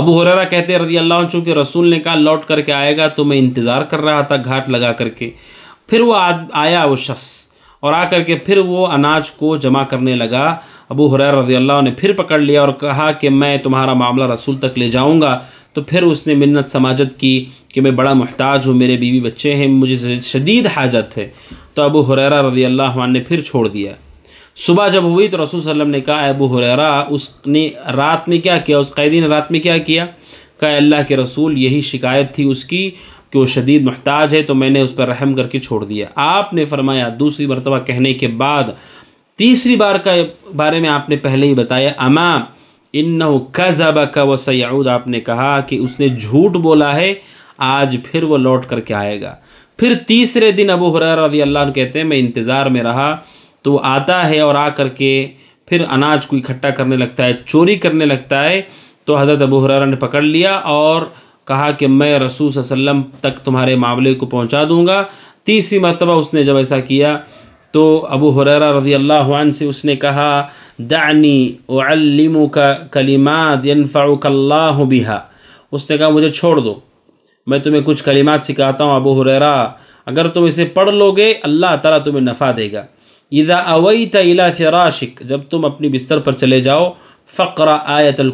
अबू हुररा कहते रजी अल्लाह चूँकि रसूल ने कहा लौट करके आएगा तो मैं इंतज़ार कर रहा था घाट लगा करके फिर वो आया वो शख्स और आकर के फिर वो अनाज को जमा करने लगा अबू हुरैर रजी अल्लाह ने फिर पकड़ लिया और कहा कि मैं तुम्हारा मामला रसूल तक ले जाऊँगा तो फिर उसने मिन्नत समाजत की कि मैं बड़ा मोहताज हूँ मेरे बीवी बच्चे हैं मुझे शदीद हाजत है तो अबू हुरैरा रजी अल्लाह ने फिर छोड़ दिया सुबह जब हुई तो रसूल सल्लम ने कहा अबू हुरैरा उसने रात में क्या किया उस कैदी ने रात में क्या किया कहा अल्लाह के रसूल यही शिकायत थी उसकी कि वो शदीद महताज है तो मैंने उस पर रहम करके छोड़ दिया आपने फरमाया दूसरी मरतबा कहने के बाद तीसरी बार का बारे में आपने पहले ही बताया अमा इन कज़बा का व सयाऊद आपने कहा कि उसने झूठ बोला है आज फिर वो लौट करके आएगा फिर तीसरे दिन अबू हुरैरा रजी अल्लाह कहते हैं मैं इंतज़ार में रहा तो आता है और आ करके फिर अनाज को इकट्ठा करने लगता है चोरी करने लगता है तो हज़रत अबू हुरैरा ने पकड़ लिया और कहा कि मैं रसूल वसम तक तुम्हारे मामले को पहुँचा दूँगा तीसरी मरतबा उसने जब ऐसा किया तो अबू हुररा रजी अल्लाह से उसने कहा दानी वल्लिम का कलिमात यनफ़ाकल्लाह बिहा उसने कहा मुझे छोड़ दो मैं तुम्हें कुछ कलिमात सिखाता हूँ अबू हुररा अगर तुम इसे पढ़ लोगे अल्लाह ताला तुम्हें नफ़ा देगा इधा अवई तला फ़राशिक जब तुम अपनी बिस्तर पर चले जाओ फ़क्र आयतल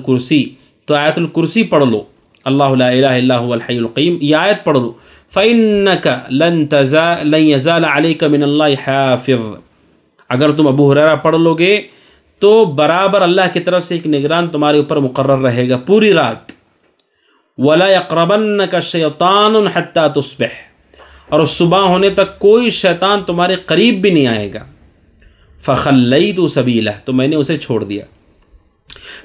तो आयतल पढ़ लो अल्लाम यायत आयत पढ़ लो फ़ैन का लन तज़ा लन यज़ाल हाफिज़ अगर तुम अबू हुररा पढ़ लोगे तो बराबर अल्लाह की तरफ से एक निगरान तुम्हारे ऊपर मुकर रहेगा पूरी रात वला यकरबन का शैतान हती तस्बह और सुबह होने तक कोई शैतान तुम्हारे करीब भी नहीं आएगा फ़खल्लई तो सबीला तो मैंने उसे छोड़ दिया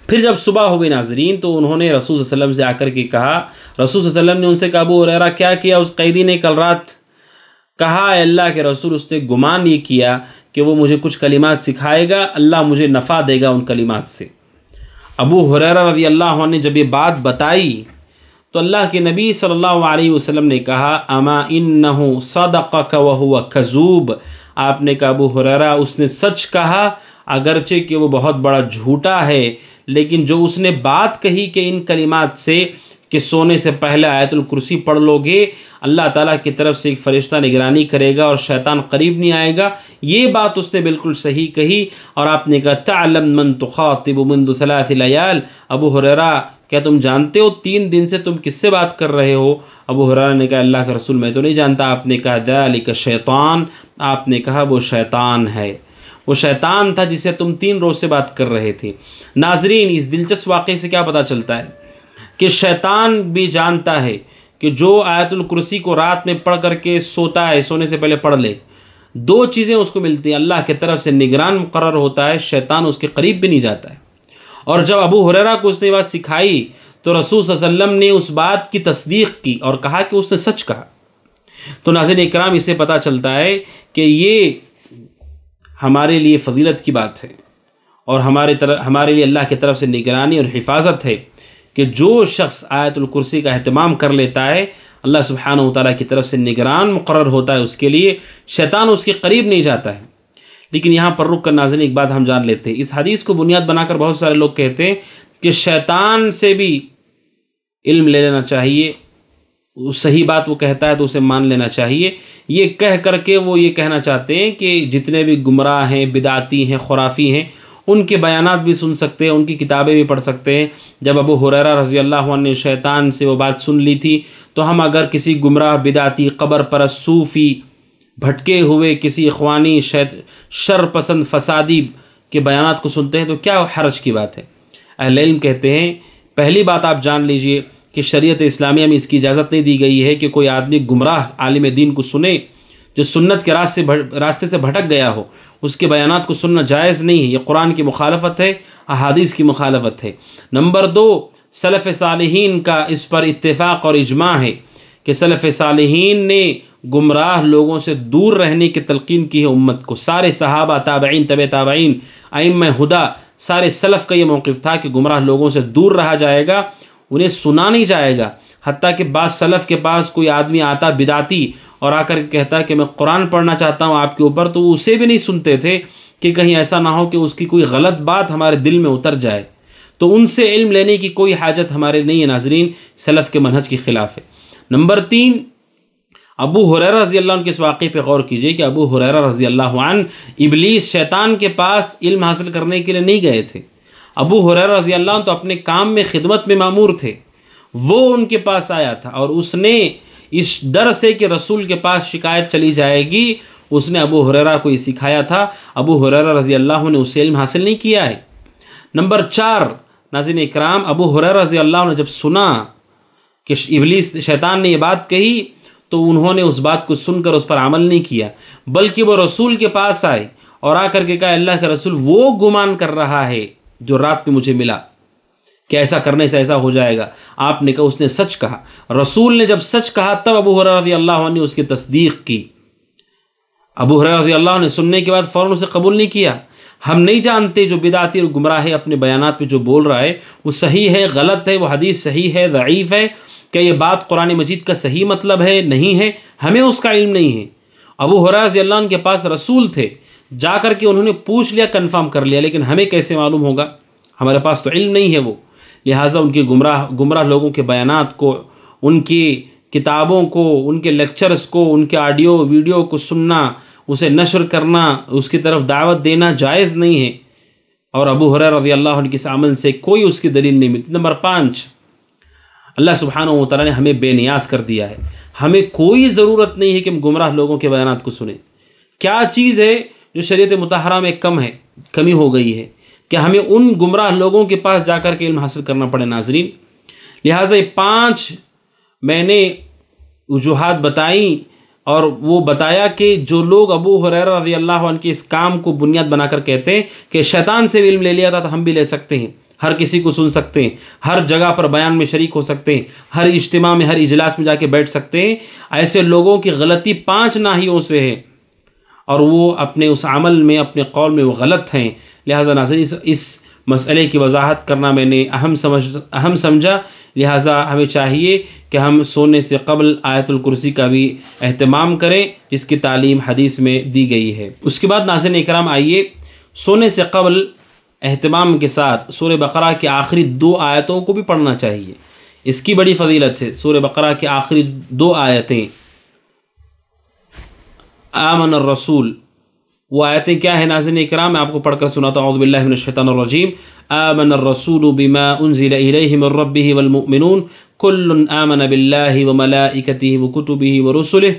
फिर जब सुबह हो गई नाजरीन तो उन्होंने रसूल वसलम से आकर के कहा रसूल वसलम ने उनसे कहा अबू क्या किया उस कैदी ने कल रात कहा अल्लाह के रसूल उसने गुमान ये किया कि वो मुझे कुछ कलिमात सिखाएगा अल्लाह मुझे नफ़ा देगा उन कलिमात से अबू हुररा रवी अल्लाह ने जब ये बात बताई तो अल्लाह के नबी सल्लल्लाहु अलैहि वसल्लम ने कहा अमा इन सदक वह कज़ूब आपने कहा अबू हुररा उसने सच कहा अगरचे कि वो बहुत बड़ा झूठा है लेकिन जो उसने बात कही कि इन कलिमात से कि सोने से पहले आयतुल कुर्सी पढ़ लोगे अल्लाह ताला की तरफ से एक फ़रिश्ता निगरानी करेगा और शैतान करीब नहीं आएगा ये बात उसने बिल्कुल सही कही और आपने कहा तालम मन तुखातिब मंदलायाल अबू हुररा क्या तुम जानते हो तीन दिन से तुम किससे बात कर रहे हो अबू हुररा ने कहा अल्लाह के रसूल मैं तो नहीं जानता आपने कहा दया शैतान आपने कहा वो शैतान है वो शैतान था जिसे तुम तीन रोज़ से बात कर रहे थे नाजरीन इस दिलचस्प वाक़े से क्या पता चलता है कि शैतान भी जानता है कि जो आयतुल कुर्सी को रात में पढ़ करके सोता है सोने से पहले पढ़ ले दो चीज़ें उसको मिलती हैं अल्लाह की तरफ से निगरान मुकर होता है शैतान उसके करीब भी नहीं जाता है और जब अबू हुररा को उसने बात सिखाई तो रसूल वसल्लम ने उस बात की तस्दीक की और कहा कि उसने सच कहा तो नाजिन इक्राम इससे पता चलता है कि ये हमारे लिए फजीलत की बात है और हमारे तरफ हमारे लिए अल्लाह की तरफ से निगरानी और हिफाजत है कि जो शख्स आयतुल कुर्सी का अहतमाम कर लेता है अल्लाह सुबहान ताली की तरफ से निगरान मुकर होता है उसके लिए शैतान उसके करीब नहीं जाता है लेकिन यहाँ पर रुक कर नाजन एक बात हम जान लेते हैं इस हदीस को बुनियाद बनाकर बहुत सारे लोग कहते हैं कि शैतान से भी इल्म ले लेना चाहिए सही बात वो कहता है तो उसे मान लेना चाहिए ये कह करके वो ये कहना चाहते हैं कि जितने भी गुमराह हैं बिदाती हैं खुराफी हैं उनके बयान भी सुन सकते हैं उनकी किताबें भी पढ़ सकते हैं जब अबू हुररा रजी अल्लाह ने शैतान से वो बात सुन ली थी तो हम अगर किसी गुमराह बिदाती कबर पर सूफ़ी भटके हुए किसी अखवानी शैत शर पसंद फसादी के बयान को सुनते हैं तो क्या हर्ज की बात है अहल कहते हैं पहली बात आप जान लीजिए कि शरीयत इस्लामिया में इसकी इजाज़त नहीं दी गई है कि कोई आदमी गुमराह आलिम दीन को सुने जो सुन्नत के रास्ते रास्ते से भटक गया हो उसके बयानात को सुनना जायज़ नहीं है ये कुरान की मुखालफत है अहादीस की मुखालफत है नंबर दो सलफ़ सालहीन का इस पर इत्तेफाक़ और इजमा है कि सलफ़ सालहीन ने गुमराह लोगों से दूर रहने की तलकिन की है उम्मत को सारे सहाबा ताबैन तब ताबैन आइम हुदा सारे सलफ़ का ये मौक़ था कि गुमराह लोगों से दूर रहा जाएगा उन्हें सुना नहीं जाएगा हती कि बाद सलफ़ के पास कोई आदमी आता बिदाती और आकर कहता कि मैं कुरान पढ़ना चाहता हूँ आपके ऊपर तो उसे भी नहीं सुनते थे कि कहीं ऐसा ना हो कि उसकी कोई गलत बात हमारे दिल में उतर जाए तो उनसे इल्म लेने की कोई हाजत हमारे नहीं है नाजरीन सलफ़ के मनहज के ख़िलाफ़ है नंबर तीन अबू हुर रज़ी अल्लाह के इस वाक़े पर गौर कीजिए कि अबू हुरर रज़ी अल्लाह इबलीस शैतान के पास इल्म हासिल करने के लिए नहीं गए थे अबू हुरर रजी अल्लाह तो अपने काम में खिदमत में मामूर थे वो उनके पास आया था और उसने इस डर से कि रसूल के पास शिकायत चली जाएगी उसने अबू हुररा को ये सिखाया था अबू हुररा रजी अल्लाह ने उसे इल्म हासिल नहीं किया है नंबर चार नाजिन इकराम अबू हुर रजी अल्लाह ने जब सुना कि इबली शैतान ने ये बात कही तो उन्होंने उस बात को सुनकर उस पर अमल नहीं किया बल्कि वो रसूल के पास आए और आकर के कहा अल्लाह के रसूल वो गुमान कर रहा है जो रात में मुझे मिला कि ऐसा करने से ऐसा हो जाएगा आपने कहा उसने सच कहा रसूल ने जब सच कहा तब अबू हर रजी अल्लाह ने उसकी तस्दीक की अबू हर रजी अल्लाह ने सुनने के बाद फ़ौर उसे कबूल नहीं किया हम नहीं जानते जो बिदाती और गुमराह है अपने बयानात पे जो बोल रहा है वो सही है गलत है वो हदीस सही है ज़ीफ़ है क्या ये बात कुरान मजीद का सही मतलब है नहीं है हमें उसका इल्म नहीं है अबू हुरैज़ के पास रसूल थे जा कर के उन्होंने पूछ लिया कन्फर्म कर लिया लेकिन हमें कैसे मालूम होगा हमारे पास तो इल्म नहीं है वो लिहाजा उनके गुमराह गुमराह लोगों के बयान को उनकी किताबों को उनके लेक्चर्स को उनके ऑडियो वीडियो को सुनना उसे नशर करना उसकी तरफ दावत देना जायज़ नहीं है और अबू हुरैर रजी अल्लाह के इस अमल से कोई उसकी दलील नहीं मिलती नंबर पाँच अल्लाह सुबहान तला ने हमें बेनियाज कर दिया है हमें कोई ज़रूरत नहीं है कि हम गुमराह लोगों के बयान को सुने क्या चीज़ है जो शरीत मतहरा में कम है कमी हो गई है कि हमें उन गुमराह लोगों के पास जाकर के इल्म हासिल करना पड़े नाजरीन लिहाजा पाँच मैंने वजूहत बताई और वो बताया कि जो लोग अबू हुरैरा रजी अल्लाह के इस काम को बुनियाद बनाकर कहते हैं कि शैतान से भी इल्म ले लिया था तो हम भी ले सकते हैं हर किसी को सुन सकते हैं हर जगह पर बयान में शरीक हो सकते हैं हर इज्तम में हर इजलास में जाके बैठ सकते हैं ऐसे लोगों की गलती पाँच नाहियों से है और वो अपने उस अमल में अपने कौल में वो गलत हैं लिहाजा ना इस इस मसले की वजाहत करना मैंने अहम समझ अहम समझा लिहाजा हमें चाहिए कि हम सोने से कबल आयतुल कुर्सी का भी अहतमाम करें जिसकी तालीम हदीस में दी गई है उसके बाद नाजन इक्राम आइए सोने से कबल अहतमाम के साथ सूर्य बकरा की आखिरी दो आयतों को भी पढ़ना चाहिए इसकी बड़ी फजीलत है सूर्य बकरा की आखिरी दो आयतें आमन रसूल वो आयतें क्या है नाजिन इकराम मैं आपको पढ़कर सुनाता हूँ अदबिल्ल अदबिल्लाशैतरजीम आमन रसूल बिमा उनजिल रबी वलमिन कुल्ल आमन बिल्ला वमलाकती वकुतुबी व रसुल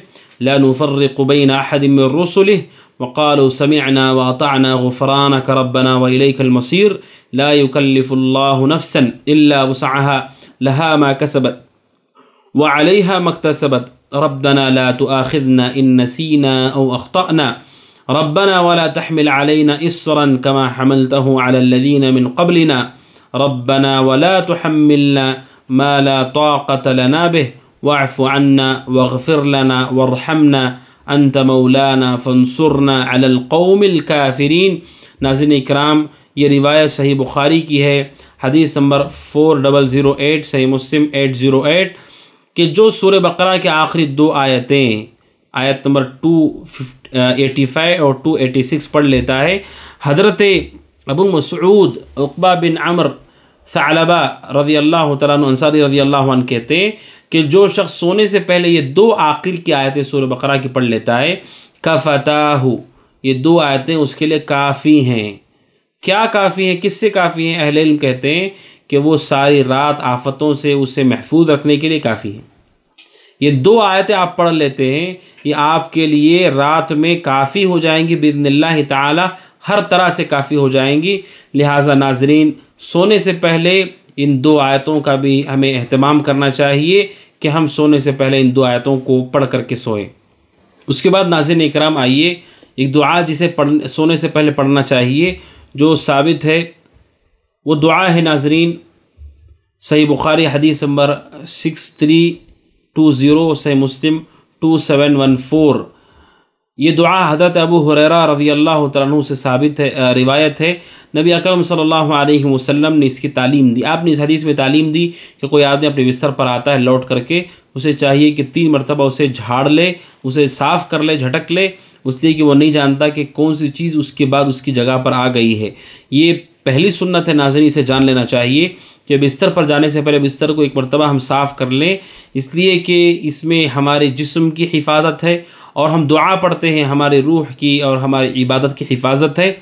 लानुफ़र्रबैन अहदम रसुल وقالوا سمعنا وأطعنا غفرانك ربنا وإليك المصير لا يكلف الله نفسا إلا وسعها لها ما كسبت وعليها ما اكتسبت ربنا لا تؤاخذنا إن نسينا أو أخطأنا ربنا ولا تحمل علينا إسرا كما حملته على الذين من قبلنا ربنا ولا تحملنا ما لا طاقة لنا به واعف عنا واغفر لنا وارحمنا अंत मौलाना फनसरना अलकौमिल काफरीन नाजिन इक्राम ये रिवायत सही बुखारी की है हदीस number four double zero eight Sahih Muslim eight zero eight कि जो सूर बकरा के आखिरी दो आयतें आयत नंबर टू एटी फाइव और टू एटी सिक्स पढ़ लेता है हजरत अबू मसूद अकबा बिन अमर सलबा रज़ी अल्लाह तसारी रज़ी अल्लाह कहते हैं कि जो शख्स सोने से पहले ये दो आखिर की आयतें सूर बकरा की पढ़ लेता है कफ़ताह ये दो आयतें उसके लिए काफ़ी हैं क्या काफ़ी हैं किससे काफ़ी हैं अहल इल्म कहते हैं कि वो सारी रात आफतों से उसे महफूज रखने के लिए काफ़ी हैं ये दो आयतें आप पढ़ लेते हैं ये आपके लिए रात में काफ़ी हो जाएंगी बिदनल्ला ताला हर तरह से काफ़ी हो जाएंगी लिहाजा नाजरीन सोने से पहले इन दो आयतों का भी हमें अहतमाम करना चाहिए कि हम सोने से पहले इन दो आयतों को पढ़ करके सोएं उसके बाद नाजिन इकराम आइए एक दुआ जिसे पढ़ सोने से पहले पढ़ना चाहिए जो साबित है वो दुआ है नाजरीन सही बुखारी हदीस number six three two zero Sahih Muslim two seven one four ये दुआ हज़रत अबू हुररा रवी अल्लाह तु से साबित है रिवायत है नबी अकरम सल्लल्लाहु अलैहि वसल्लम ने इसकी तालीम दी आपने इस हदीस में तालीम दी कि कोई आदमी अपने बिस्तर पर आता है लौट करके उसे चाहिए कि तीन मरतबा उसे झाड़ ले उसे साफ़ कर ले झटक ले उसलिए कि वह नहीं जानता कि कौन सी चीज़ उसके बाद उसकी जगह पर आ गई है ये पहली सुन्नत है नाजनी इसे जान लेना चाहिए कि बिस्तर पर जाने से पहले बिस्तर को एक मरतबा हम साफ़ कर लें इसलिए कि इसमें हमारे जिस्म की हिफाजत है और हम दुआ पढ़ते हैं हमारे रूह की और हमारी इबादत की हिफाजत है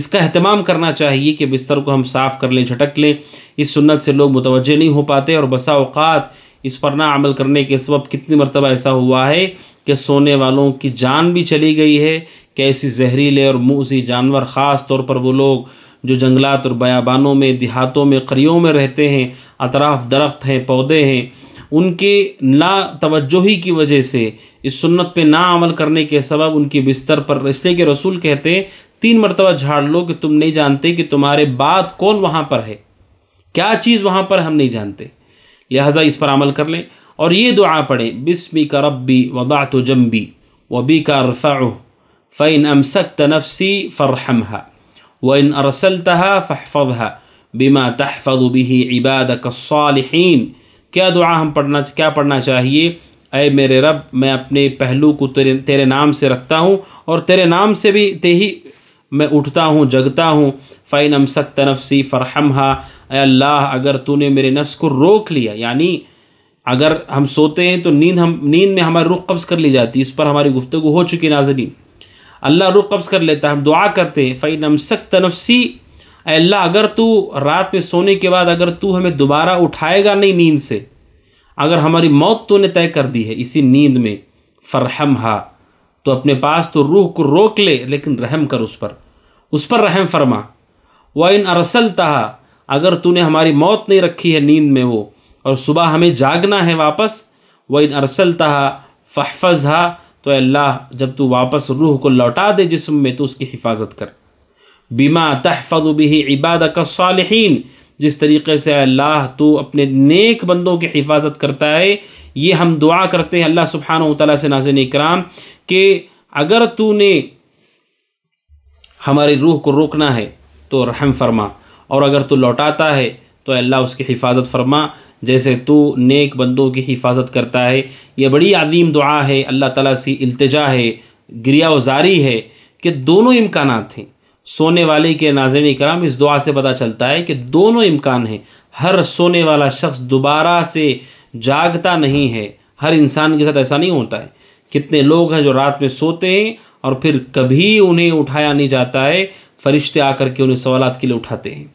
इसका अहतमाम करना चाहिए कि बिस्तर को हम साफ़ कर लें झटक लें इस सुन्नत से लोग मुतवजह नहीं हो पाते और बसा अवत इस पर ना अमल करने के सबब कितनी मरतबा ऐसा हुआ है कि सोने वालों की जान भी चली गई है कैसी जहरीले और मूसी जानवर ख़ास तौर पर वो लोग जो जंगलात और बयाबानों में देहातों में करियों में रहते हैं अतराफ़ दरख्त हैं पौधे हैं उनके ना तवज्जो की वजह से इस सुन्नत पे ना अमल करने के सबब उनके बिस्तर पर इसलिए कि रसूल कहते तीन मरतबा झाड़ लो कि तुम नहीं जानते कि तुम्हारे बाद कौन वहाँ पर है क्या चीज़ वहाँ पर हम नहीं जानते लिहाजा इस पर अमल कर लें और ये दुआ पढ़ें बिस्मी का रबी वदा तो जम्बी वबी का रफ़ा फ़ैन अमसक तनफसी है व इन अरसल तहा फा बीमा तहफ़ बिही इबाद क्या दुआ हम पढ़ना क्या पढ़ना चाहिए अय मेरे रब मैं अपने पहलू को तेरे तेरे नाम से रखता हूँ और तेरे नाम से भी ते ही मैं उठता हूँ जगता हूँ फ़ैन अमसक तनफसी फ़रहम हा अल्लाह अगर तूने मेरे नफ्स को रोक लिया यानी अगर हम सोते हैं तो नींद हम नींद में हमारे रुख कब्ज़ कर ली जाती है इस पर हमारी गुफ्तु हो चुकी नाजरीन अल्लाह रुख कब्ज़ कर लेता है हम दुआ करते हैं फ़ैन अमसक तनफसी अल्लाह अगर तू रात में सोने के बाद अगर तू हमें दोबारा उठाएगा नहीं नींद से अगर हमारी मौत तो ने तय कर दी है इसी नींद में फरहम हा तो अपने पास तो रूह को रोक ले लेकिन रहम कर उस पर उस पर रहम फरमा व इन अरसल तहा अगर तूने हमारी मौत नहीं रखी है नींद में वो और सुबह हमें जागना है वापस व इन अरसल तहा फ़हफ़ज़ हा तो अल्लाह जब तू वापस रूह को लौटा दे जिसम में तो उसकी हिफाजत कर बीमा तहफ़ुबी इबाद का सालहीन जिस तरीके से अल्लाह तो अपने नेक बंदों की हिफाजत करता है ये हम दुआ करते हैं अल्लाह सुबहान तला से नाजन कराम कि अगर तूने ने हमारी रूह को रोकना है तो रहम फरमा और अगर तू लौटाता है तो अल्लाह उसकी हिफाजत फरमा जैसे तू नेक बंदों की हिफाजत करता है यह बड़ी अदीम दुआ है अल्लाह ताला से अल्तजा है गिरिया वजारी है कि दोनों इम्कान हैं सोने वाले के नाजन कराम इस दुआ से पता चलता है कि दोनों इम्कान हैं हर सोने वाला शख्स दोबारा से जागता नहीं है हर इंसान के साथ ऐसा नहीं होता है कितने लोग हैं जो रात में सोते हैं और फिर कभी उन्हें उठाया नहीं जाता है फरिश्ते आकर के उन्हें सवाल के लिए उठाते हैं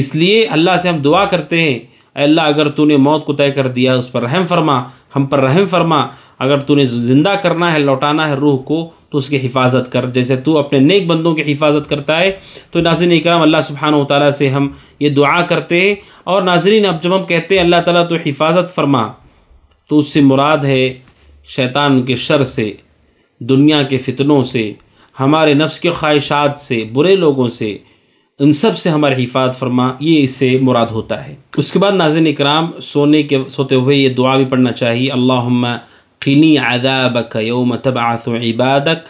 इसलिए अल्लाह से हम दुआ करते हैं अल्लाह अगर तूने मौत को तय कर दिया उस पर रहम फरमा हम पर रहम फरमा अगर तूने ज़िंदा करना है लौटाना है रूह को तो उसकी हिफाजत कर जैसे तू अपने नेक बंदों की हिफाजत करता है तो नाजिन इकराम अल्लाह सुबहान ताली से हम ये दुआ करते हैं और नाजरीन अब जब हम कहते हैं अल्लाह ताली तो हिफाजत फरमा तो उससे मुराद है शैतान के शर से दुनिया के फितनों से हमारे नफ्स के ख्वाहिशात से बुरे लोगों से इन सब से हमारे हिफात फरमा ये इससे मुराद होता है उसके बाद नाजिन इकराम सोने के सोते हुए ये दुआ भी पढ़ना चाहिए अल्लाह खिनी आदाबक योम आसो इबादक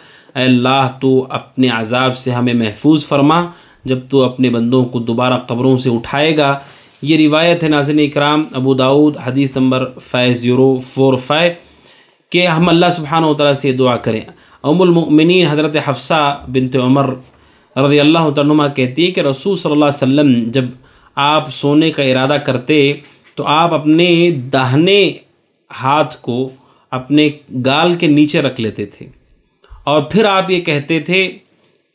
अल्लाह तो अपने आज़ाब से हमें महफूज फरमा जब तो अपने बंदों को दोबारा कब्रों से उठाएगा ये रिवायत है नाजिन इकराम अबू दाऊद हदीस number five zero four five के हम अल्लाह सुबहान तला से दुआ करें अमुलमिन हज़रत हफ्सा बिनत उमर रज़ी अल्लाह तनुमा कहती है कि रसूल सल्लल्लाहु अलैहि वसल्लम जब आप सोने का इरादा करते तो आप अपने दाहने हाथ को अपने गाल के नीचे रख लेते थे और फिर आप ये कहते थे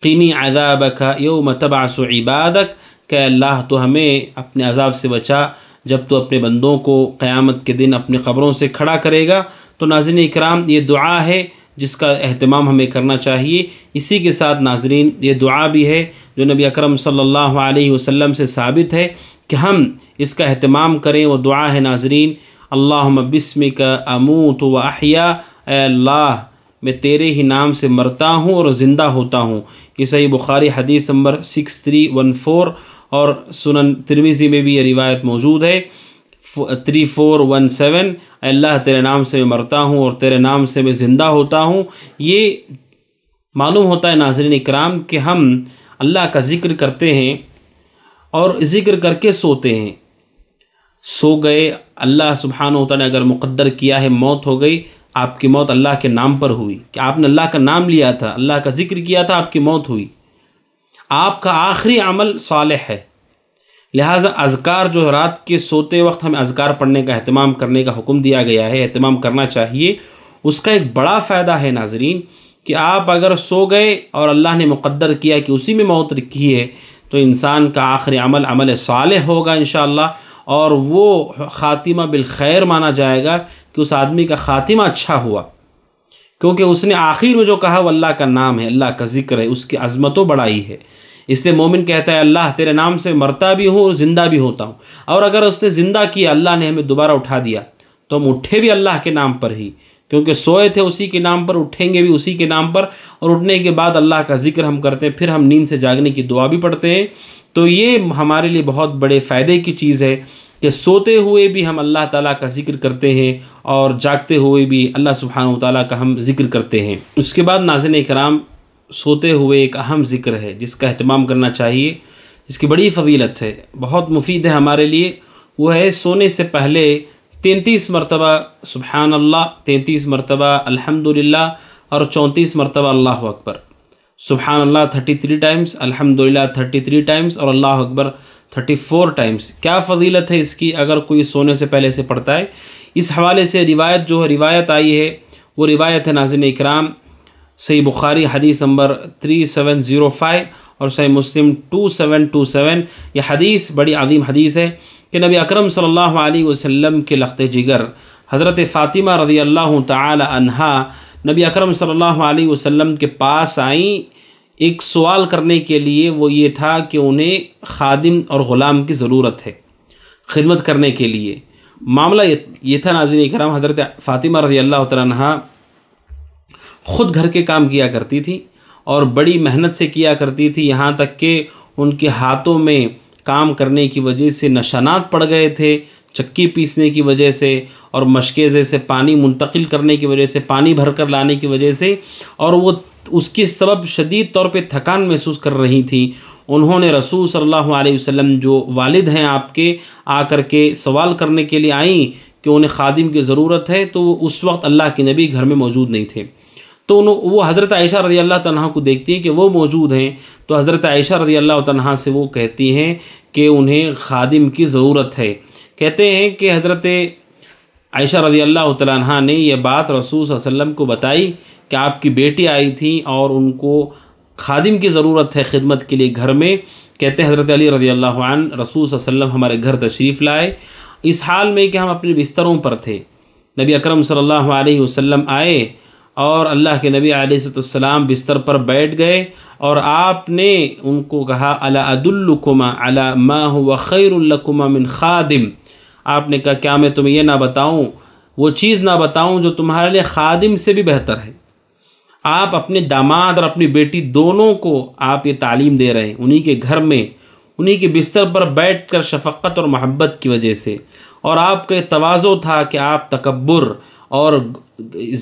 कीनी अजाब का यो मतबास इबादक के अल्लाह तो हमें अपने अजाब से बचा जब तो अपने बंदों को क़यामत के दिन अपने ख़बरों से खड़ा करेगा तो नाजिन इकराम ये दुआ है जिसका अहतमाम हमें करना चाहिए इसी के साथ नाजरीन ये दुआ भी है जो नबी अकरम सल्लल्लाहु अलैहि वसल्लम से साबित है कि हम इसका अहतमाम करें वो दुआ है नाजरीन अल्लाह बिस्म का अमूत वाहिया अहिया अल्लाह मैं तेरे ही नाम से मरता हूँ और ज़िंदा होता हूँ ये सही बुखारी हदीस number six three one four और सुनन तिरमिज़ी में भी ये रिवायत मौजूद है three four one seven Allah तेरे नाम से मैं मरता हूँ और तेरे नाम से मैं ज़िंदा होता हूँ ये मालूम होता है नाजरन इक्राम कि हम अल्लाह का ज़िक्र करते हैं और ज़िक्र करके सोते हैं सो गए अल्लाह सुबहान होता ने अगर मुकद्दर किया है मौत हो गई आपकी मौत अल्लाह के नाम पर हुई कि आपने अल्लाह का नाम लिया था अल्लाह का ज़िक्र किया था आपकी मौत हुई आपका आखिरी अमल साल है लिहाजा अजकार जो रात के सोते वक्त हमें अजकार पढ़ने का अहतमाम करने का हुक्म दिया गया है अहतमाम करना चाहिए उसका एक बड़ा फ़ायदा है नाजरीन कि आप अगर सो गए और अल्लाह ने मुकद्दर किया कि उसी में मौत रखी है तो इंसान का आखिरी अमल अमल साल होगा इन और वो ख़ातिमा बिलखैर माना जाएगा कि उस आदमी का ख़ातिमा अच्छा हुआ क्योंकि उसने आखिर में जो कहा वो अल्लाह का नाम है अल्लाह का जिक्र है उसकी अजमतों तो बढ़ाई है इसलिए मोमिन कहता है अल्लाह तेरे नाम से मरता भी हूँ और ज़िंदा भी होता हूँ और अगर उसने ज़िंदा किया अल्लाह ने हमें दोबारा उठा दिया तो हम उठे भी अल्लाह के नाम पर ही क्योंकि सोए थे उसी के नाम पर उठेंगे भी उसी के नाम पर और उठने के बाद अल्लाह का जिक्र हम करते हैं फिर हम नींद से जागने की दुआ भी पढ़ते हैं तो ये हमारे लिए बहुत बड़े फ़ायदे की चीज़ है कि सोते हुए भी हम अल्लाह ताला का जिक्र करते हैं और जागते हुए भी अल्लाह सुबहान तला का हम जिक्र करते हैं उसके बाद नाजन कराम सोते हुए एक अहम ज़िक्र है जिसका अहतमाम करना चाहिए इसकी बड़ी फवीलत है बहुत मुफीद है हमारे लिए वह है सोने से पहले तैंतीस मरतबा सुबहान अल्लाह तैंतीस मरतबा अल्हम्दुलिल्लाह और चौंतीस मरतबा अल्लाह अकबर सुबहान अल्लाह थर्टी थ्री टाइम्स अल्हम्दुलिल्लाह थर्टी थ्री टाइम्स और अल्लाह अकबर थर्टी फोर टाइम्स क्या फजीलत है इसकी अगर कोई सोने से पहले से पढ़ता है इस हवाले से रिवायत जो है रिवायत आई है वो रिवायत है नाजिन इकराम सही बुखारी हदीस number three seven zero five और Sahih Muslim two seven two seven यह हदीस बड़ी अजीम हदीस है कि नबी अकरम सल्लल्लाहु अलैहि वसल्लम के लख्त जिगर हज़रत फ़ातिमा रजी अल्लाह तहा नबी अकरम सल्लल्लाहु अलैहि वसल्लम के पास आईं एक सवाल करने के लिए वो ये था कि उन्हें खादिम और ग़ुलाम की ज़रूरत है खिदमत करने के लिए मामला ये था नाजिन करम हज़रत फ़ातिमा रजी अल्लाह तह खुद घर के काम किया करती थी और बड़ी मेहनत से किया करती थी यहाँ तक कि उनके हाथों में काम करने की वजह से नशानात पड़ गए थे चक्की पीसने की वजह से और मशक़े से पानी मुंतकिल करने की वजह से पानी भर कर लाने की वजह से और वो उसके सबब शदीद तौर पे थकान महसूस कर रही थी उन्होंने रसूल सल्लल्लाहु अलैहि वसल्लम जो वालिद हैं आपके आकर के सवाल करने के लिए आई कि उन्हें खादिम की ज़रूरत है तो उस वक्त अल्लाह के नबी घर में मौजूद नहीं थे तो वो हज़रत आयशा रजी अल्लाह तह को देखती हैं कि वो मौजूद हैं तो हज़रत आयशा रजी अल्लाह तह से वो कहती हैं कि उन्हें खादिम की ज़रूरत है कहते हैं कि हज़रत आयशा रजी अल्लाह तह ने यह बात रसूल वसम को बताई कि आपकी बेटी आई थी और उनको खादिम की ज़रूरत है ख़िदमत के लिए घर में कहते हैं हज़रत अली रजी अल्लाह रसूल वसम हमारे घर तशरीफ़ लाए इस हाल में कि हम अपने बिस्तरों पर थे नबी अक्रम सल्ला वसम आए और अल्लाह के नबी आलतम बिस्तर पर बैठ गए और आपने उनको कहा अला अदुल्लुकुमा अला मा हुआ मिन खादिम आपने कहा क्या मैं तुम्हें यह ना बताऊँ वो चीज़ ना बताऊँ जो तुम्हारे लिए खादिम से भी बेहतर है आप अपने दामाद और अपनी बेटी दोनों को आप ये तालीम दे रहे हैं उन्हीं के घर में उन्हीं के बिस्तर पर बैठ कर शफक्त और मोहब्बत की वजह से और आपका तोज़ो था कि आप तकबर और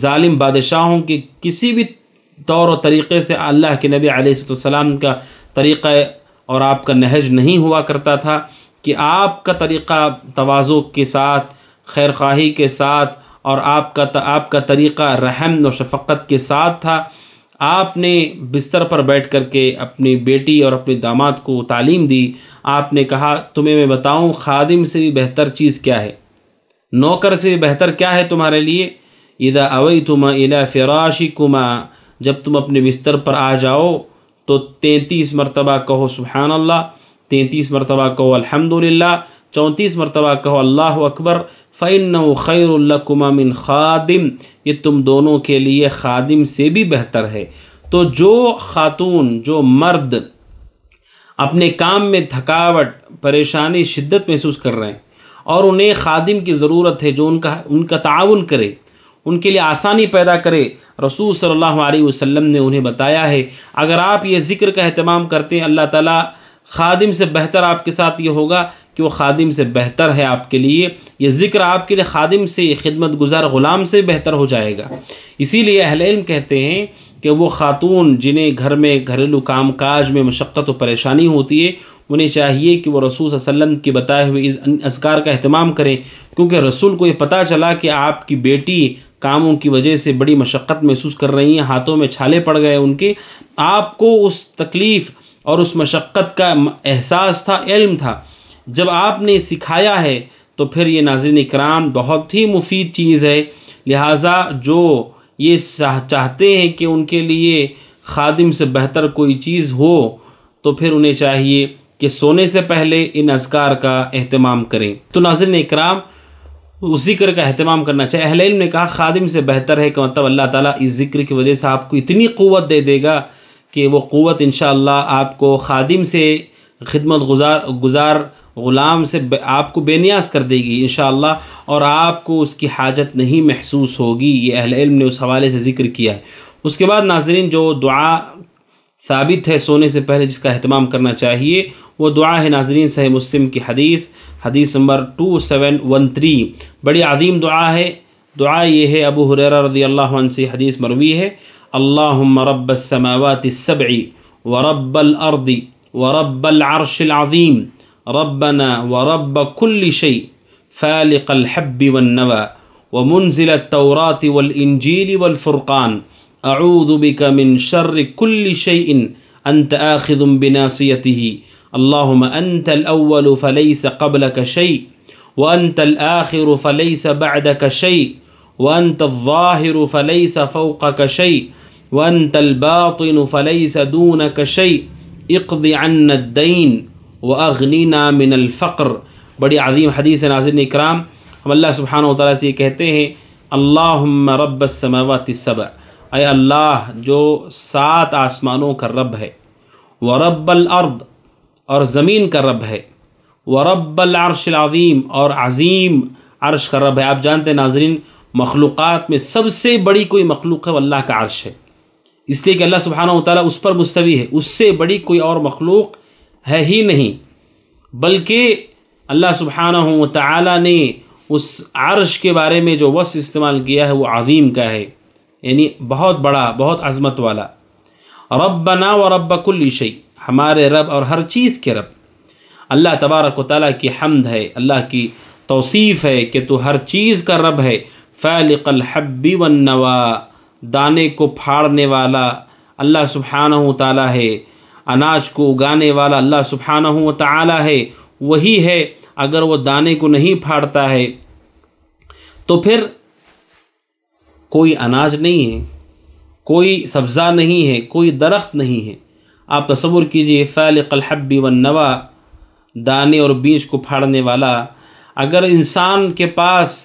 ालिम बादशाहों के किसी भी तौर और तरीक़े से अल्लाह के नबी आसम का तरीक़ा और आपका नहज नहीं हुआ करता था कि आपका तरीक़ा तोज़ो के साथ खैर खाही के साथ और आपका त, आपका तरीक़ा रहम व शफ़क़त के साथ था आपने बिस्तर पर बैठ कर के अपनी बेटी और अपने दामाद को तालीम दी आपने कहा तुम्हें मैं बताऊँ खादिम से भी बेहतर चीज़ क्या है नौकर से बेहतर क्या है तुम्हारे लिए इदा अवई तुम इला फराशी कुमा जब तुम अपने बिस्तर पर आ जाओ तो तैंतीस मरतबा कहो सुबहान अल्लाह तैंतीस मरतबा कहो अल्हम्दुलिल्लाह चौंतीस मरतबा कहो अल्लाह अकबर फ़ैन खैरकुमा मिन खादिम ये तुम दोनों के लिए खादिम से भी बेहतर है तो जो खातून जो मर्द अपने काम में थकावट परेशानी शिद्दत महसूस कर रहे हैं और उन्हें खादिम की ज़रूरत है जो उनका उनका ताउन करे उनके लिए आसानी पैदा करे रसूल सल्लल्लाहु अलैहि वसल्लम ने उन्हें बताया है अगर आप ये ज़िक्र का अहतमाम करते हैं अल्लाह ताला खादिम से बेहतर आपके साथ ये होगा कि वो खादिम से बेहतर है आपके लिए ये ज़िक्र आपके लिए खादिम से ये खिदमत गुजार ग़ुलाम से बेहतर हो जाएगा इसीलिए अहल इल्म कहते हैं कि वो ख़ातून जिन्हें घर में घरेलू काम काज में मशक्क़त और परेशानी होती है उन्हें चाहिए कि वो रसूल वसम के बताए हुए इस असकार का अहतमाम करें क्योंकि रसूल को ये पता चला कि आपकी बेटी कामों की वजह से बड़ी मशक्क़त महसूस कर रही हैं हाथों में छाले पड़ गए उनके आपको उस तकलीफ़ और उस मशक्क़त का एहसास था इल्म था जब आपने सिखाया है तो फिर ये नाजिन कराम बहुत ही मुफीद चीज़ है लिहाजा जो ये चाहते हैं कि उनके लिए खादिम से बेहतर कोई चीज़ हो तो फिर उन्हें चाहिए कि सोने से पहले इन अजकार का अहतमाम करें तो नाजिन इकराम जिक्र का अहतमाम करना चाहिए अहल ने कहा खादिम से बेहतर है कि मतलब अल्लाह ताला इस जिक्र की वजह से आपको इतनी क़वत दे देगा कि वो क़वत इन आपको खादिम से खिदमत गुजार गुजार ग़ुलाम से आपको बेनियाज कर देगी इन और आपको उसकी हाजत नहीं महसूस होगी ये अहल ने उस हवाले से ज़िक्र किया है उसके बाद नाजरीन जो दुआ साबित है सोने से पहले जिसका अहतमाम करना चाहिए वो दुआ है नाजरीन सह मुस्लिम की हदीस हदीस number two seven one three बड़ी अजीम दुआ है दुआ ये है अबू हुररा रदी अल्लाह से हदीस मरवी है अल्लाह रब समावत सबई व रब्बल अर्दी व रब्बल रबना व रब कुल्ल शई हब्बी वनवा व मुंजिल तौरात वल वलफुर्कान वलफ़ुरक़ान أعوذ بك من شر كل شيء أنت آخذ بناصيته اللهم أنت الأول فليس قبلك شيء وأنت الآخر فليس بعدك شيء وأنت الظاهر فليس فوقك شيء وأنت الباطن فليس دونك شيء اقض عنا الدين وأغننا من الفقر بڑی عظیم حدیث ہے ناظرین اکرام ہم اللہ سبحانہ وتعالی سے یہ کہتے ہیں اللہم رب السماوات السبع अय अल्लाह जो सात आसमानों का रब है व रब्बल अर्द और ज़मीन का रब है व रब्बल अरशलाज़ीम और अज़ीम अरश का रब है आप जानते हैं नाजरीन मखलूक़ात में सबसे बड़ी कोई मखलूक है अल्लाह का अरश है इसलिए कि अल्लाह सुबहाना ताली उस पर मुस्तवी है उससे बड़ी कोई और मखलूक है ही नहीं बल्कि अल्लाह सुबहाना ताली ने उस आर्श के बारे में जो वस इस्तेमाल किया है वो अजीम का है यानी बहुत बड़ा बहुत अजमत वाला बना व रब कुल हमारे रब और हर चीज़ के रब अल्लाह तबारक ताली की हमद है अल्लाह की तोसीफ़ है कि तू हर चीज़ का रब है फ़ैलिकल हब्बी वनवा दाने को फाड़ने वाला अल्लाह सुबहाना ताला है अनाज को उगाने वाला अल्लाह सुबहाना ताला है वही है अगर वो दाने को नहीं फाड़ता है तो फिर कोई अनाज नहीं है कोई सब्ज़ा नहीं है कोई दरख्त नहीं है आप तस्वुर कीजिए फ़ालक़लहब्बी व नवा दाने और बीज को फाड़ने वाला अगर इंसान के पास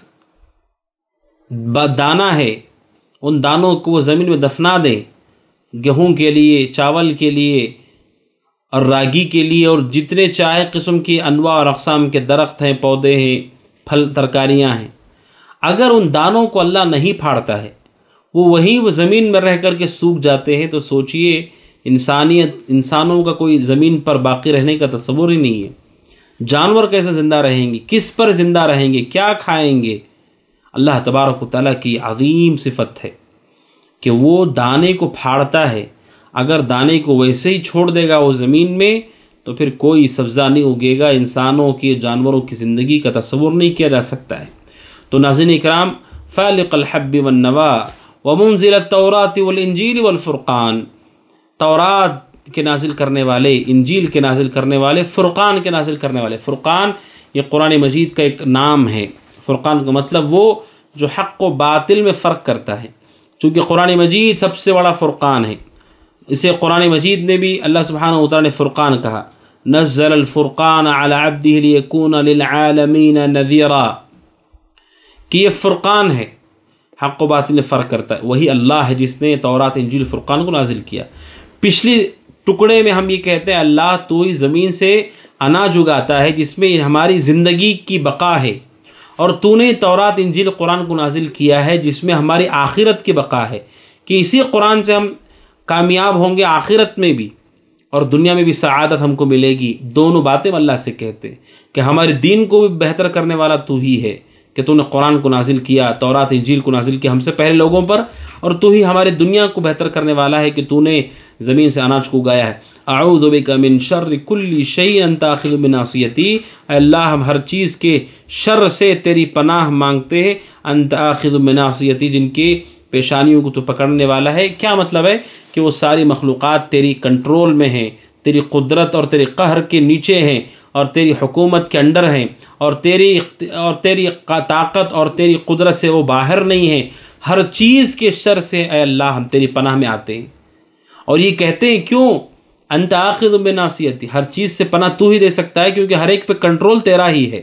दाना है उन दानों को वो ज़मीन में दफना दे गेहूँ के लिए चावल के लिए और रागी के लिए और जितने चाहे किस्म के अनवा और अकसाम के दरख्त हैं पौधे हैं फल तरकारियाँ हैं अगर उन दानों को अल्लाह नहीं फाड़ता है वो वहीं वो ज़मीन में रह कर के सूख जाते हैं तो सोचिए इंसानियत इंसानों का कोई ज़मीन पर बाकी रहने का तस्वुर ही नहीं है जानवर कैसे ज़िंदा रहेंगे किस पर ज़िंदा रहेंगे क्या खाएंगे अल्लाह तबारक ताली की अजीम सिफत है कि वो दाने को फाड़ता है अगर दाने को वैसे ही छोड़ देगा वो ज़मीन में तो फिर कोई सब्ज़ा नहीं उगेगा इंसानों की जानवरों की ज़िंदगी का तस्वुर नहीं किया जा सकता है तो नाजिन फ़ैलिकल हब्बी वनवा मुंजिल तौरात वलंजील वलफ़ुरक़ान तौरात के नाजिल करने वाले इंजील के नाजिल करने वाले फ़ुरक़ान के नाजिल करने वाले फ़ुरक़ान ये कुरान मजीद का एक नाम है फ़ुरक़ान का मतलब वो जो हक़ व बातिल में फ़र्क करता है चूँकि कुरान मजीद सबसे बड़ा फ़ुरक़ान है इसे कुरान मजीद ने भी अल्लाह सुबहान तला ने फ़ुरक़ान कहा नज़ल अलफ़ुरक़ान अलाबदीकून आलमीन नज़ीरा कि ये फ़ुरक़ान है हक़ बातिल फ़र्क करता है वही अल्लाह है जिसने तौरात इंजिल फ़ुरक़ान को नाजिल किया पिछली टुकड़े में हम ये कहते हैं अल्लाह तो ही ज़मीन से अनाज उगाता है जिसमें हमारी ज़िंदगी की बका है और तूने तौरात इंजिल कुरान को नाजिल किया है जिसमें हमारी आखिरत की बका है कि इसी कुरान से हम कामयाब होंगे आखिरत में भी और दुनिया में भी सआदत हमको मिलेगी दोनों बातें अल्लाह से कहते कि हमारे दीन को भी बेहतर करने वाला तू ही है कि तूने कुरान को नाजिल किया तौरात इंजील को नाजिल किया हमसे पहले लोगों पर और तू ही हमारे दुनिया को बेहतर करने वाला है कि तूने ज़मीन से अनाज को उगाया है आऊदबे का मिन शर कुल्ली शही अंताखिल अल्लाह हम हर चीज़ के शर से तेरी पनाह मांगते हैं अंताखिल बिनासीती जिनके पेशानियों को तो पकड़ने वाला है क्या मतलब है कि वो सारी मखलूक़ात तेरी कंट्रोल में हैं तेरी कुदरत और तेरे कहर के नीचे हैं और तेरी हुकूमत के अंडर हैं और तेरी और तेरी ताकत और तेरी कुदरत से वो बाहर नहीं है हर चीज़ के शर से अल्लाह हम तेरी पनाह में आते हैं और ये कहते हैं क्यों अंत आखिर में नासीती हर चीज़ से पनाह तू ही दे सकता है क्योंकि हर एक पे कंट्रोल तेरा ही है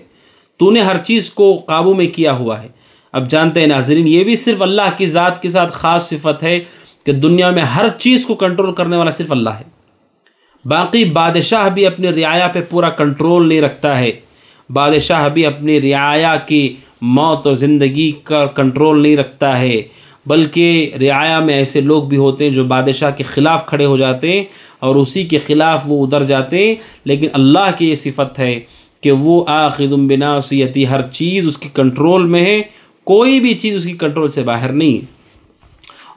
तूने हर चीज़ को काबू में किया हुआ है अब जानते हैं नाजरीन ये भी सिर्फ अल्लाह की ज़ात के साथ ख़ास सिफत है कि दुनिया में हर चीज़ को कंट्रोल करने वाला सिर्फ अल्लाह है बाकी बादशाह भी अपनी रियाया पे पूरा कंट्रोल नहीं रखता है बादशाह भी अपनी रियाया की मौत और ज़िंदगी का कंट्रोल नहीं रखता है बल्कि रियाया में ऐसे लोग भी होते हैं जो बादशाह के ख़िलाफ़ खड़े हो जाते हैं और उसी के ख़िलाफ़ वो उधर जाते हैं लेकिन अल्लाह की ये सिफत है कि वो आखिदम बिनासीती हर चीज़ उसकी कंट्रोल में है कोई भी चीज़ उसकी कंट्रोल से बाहर नहीं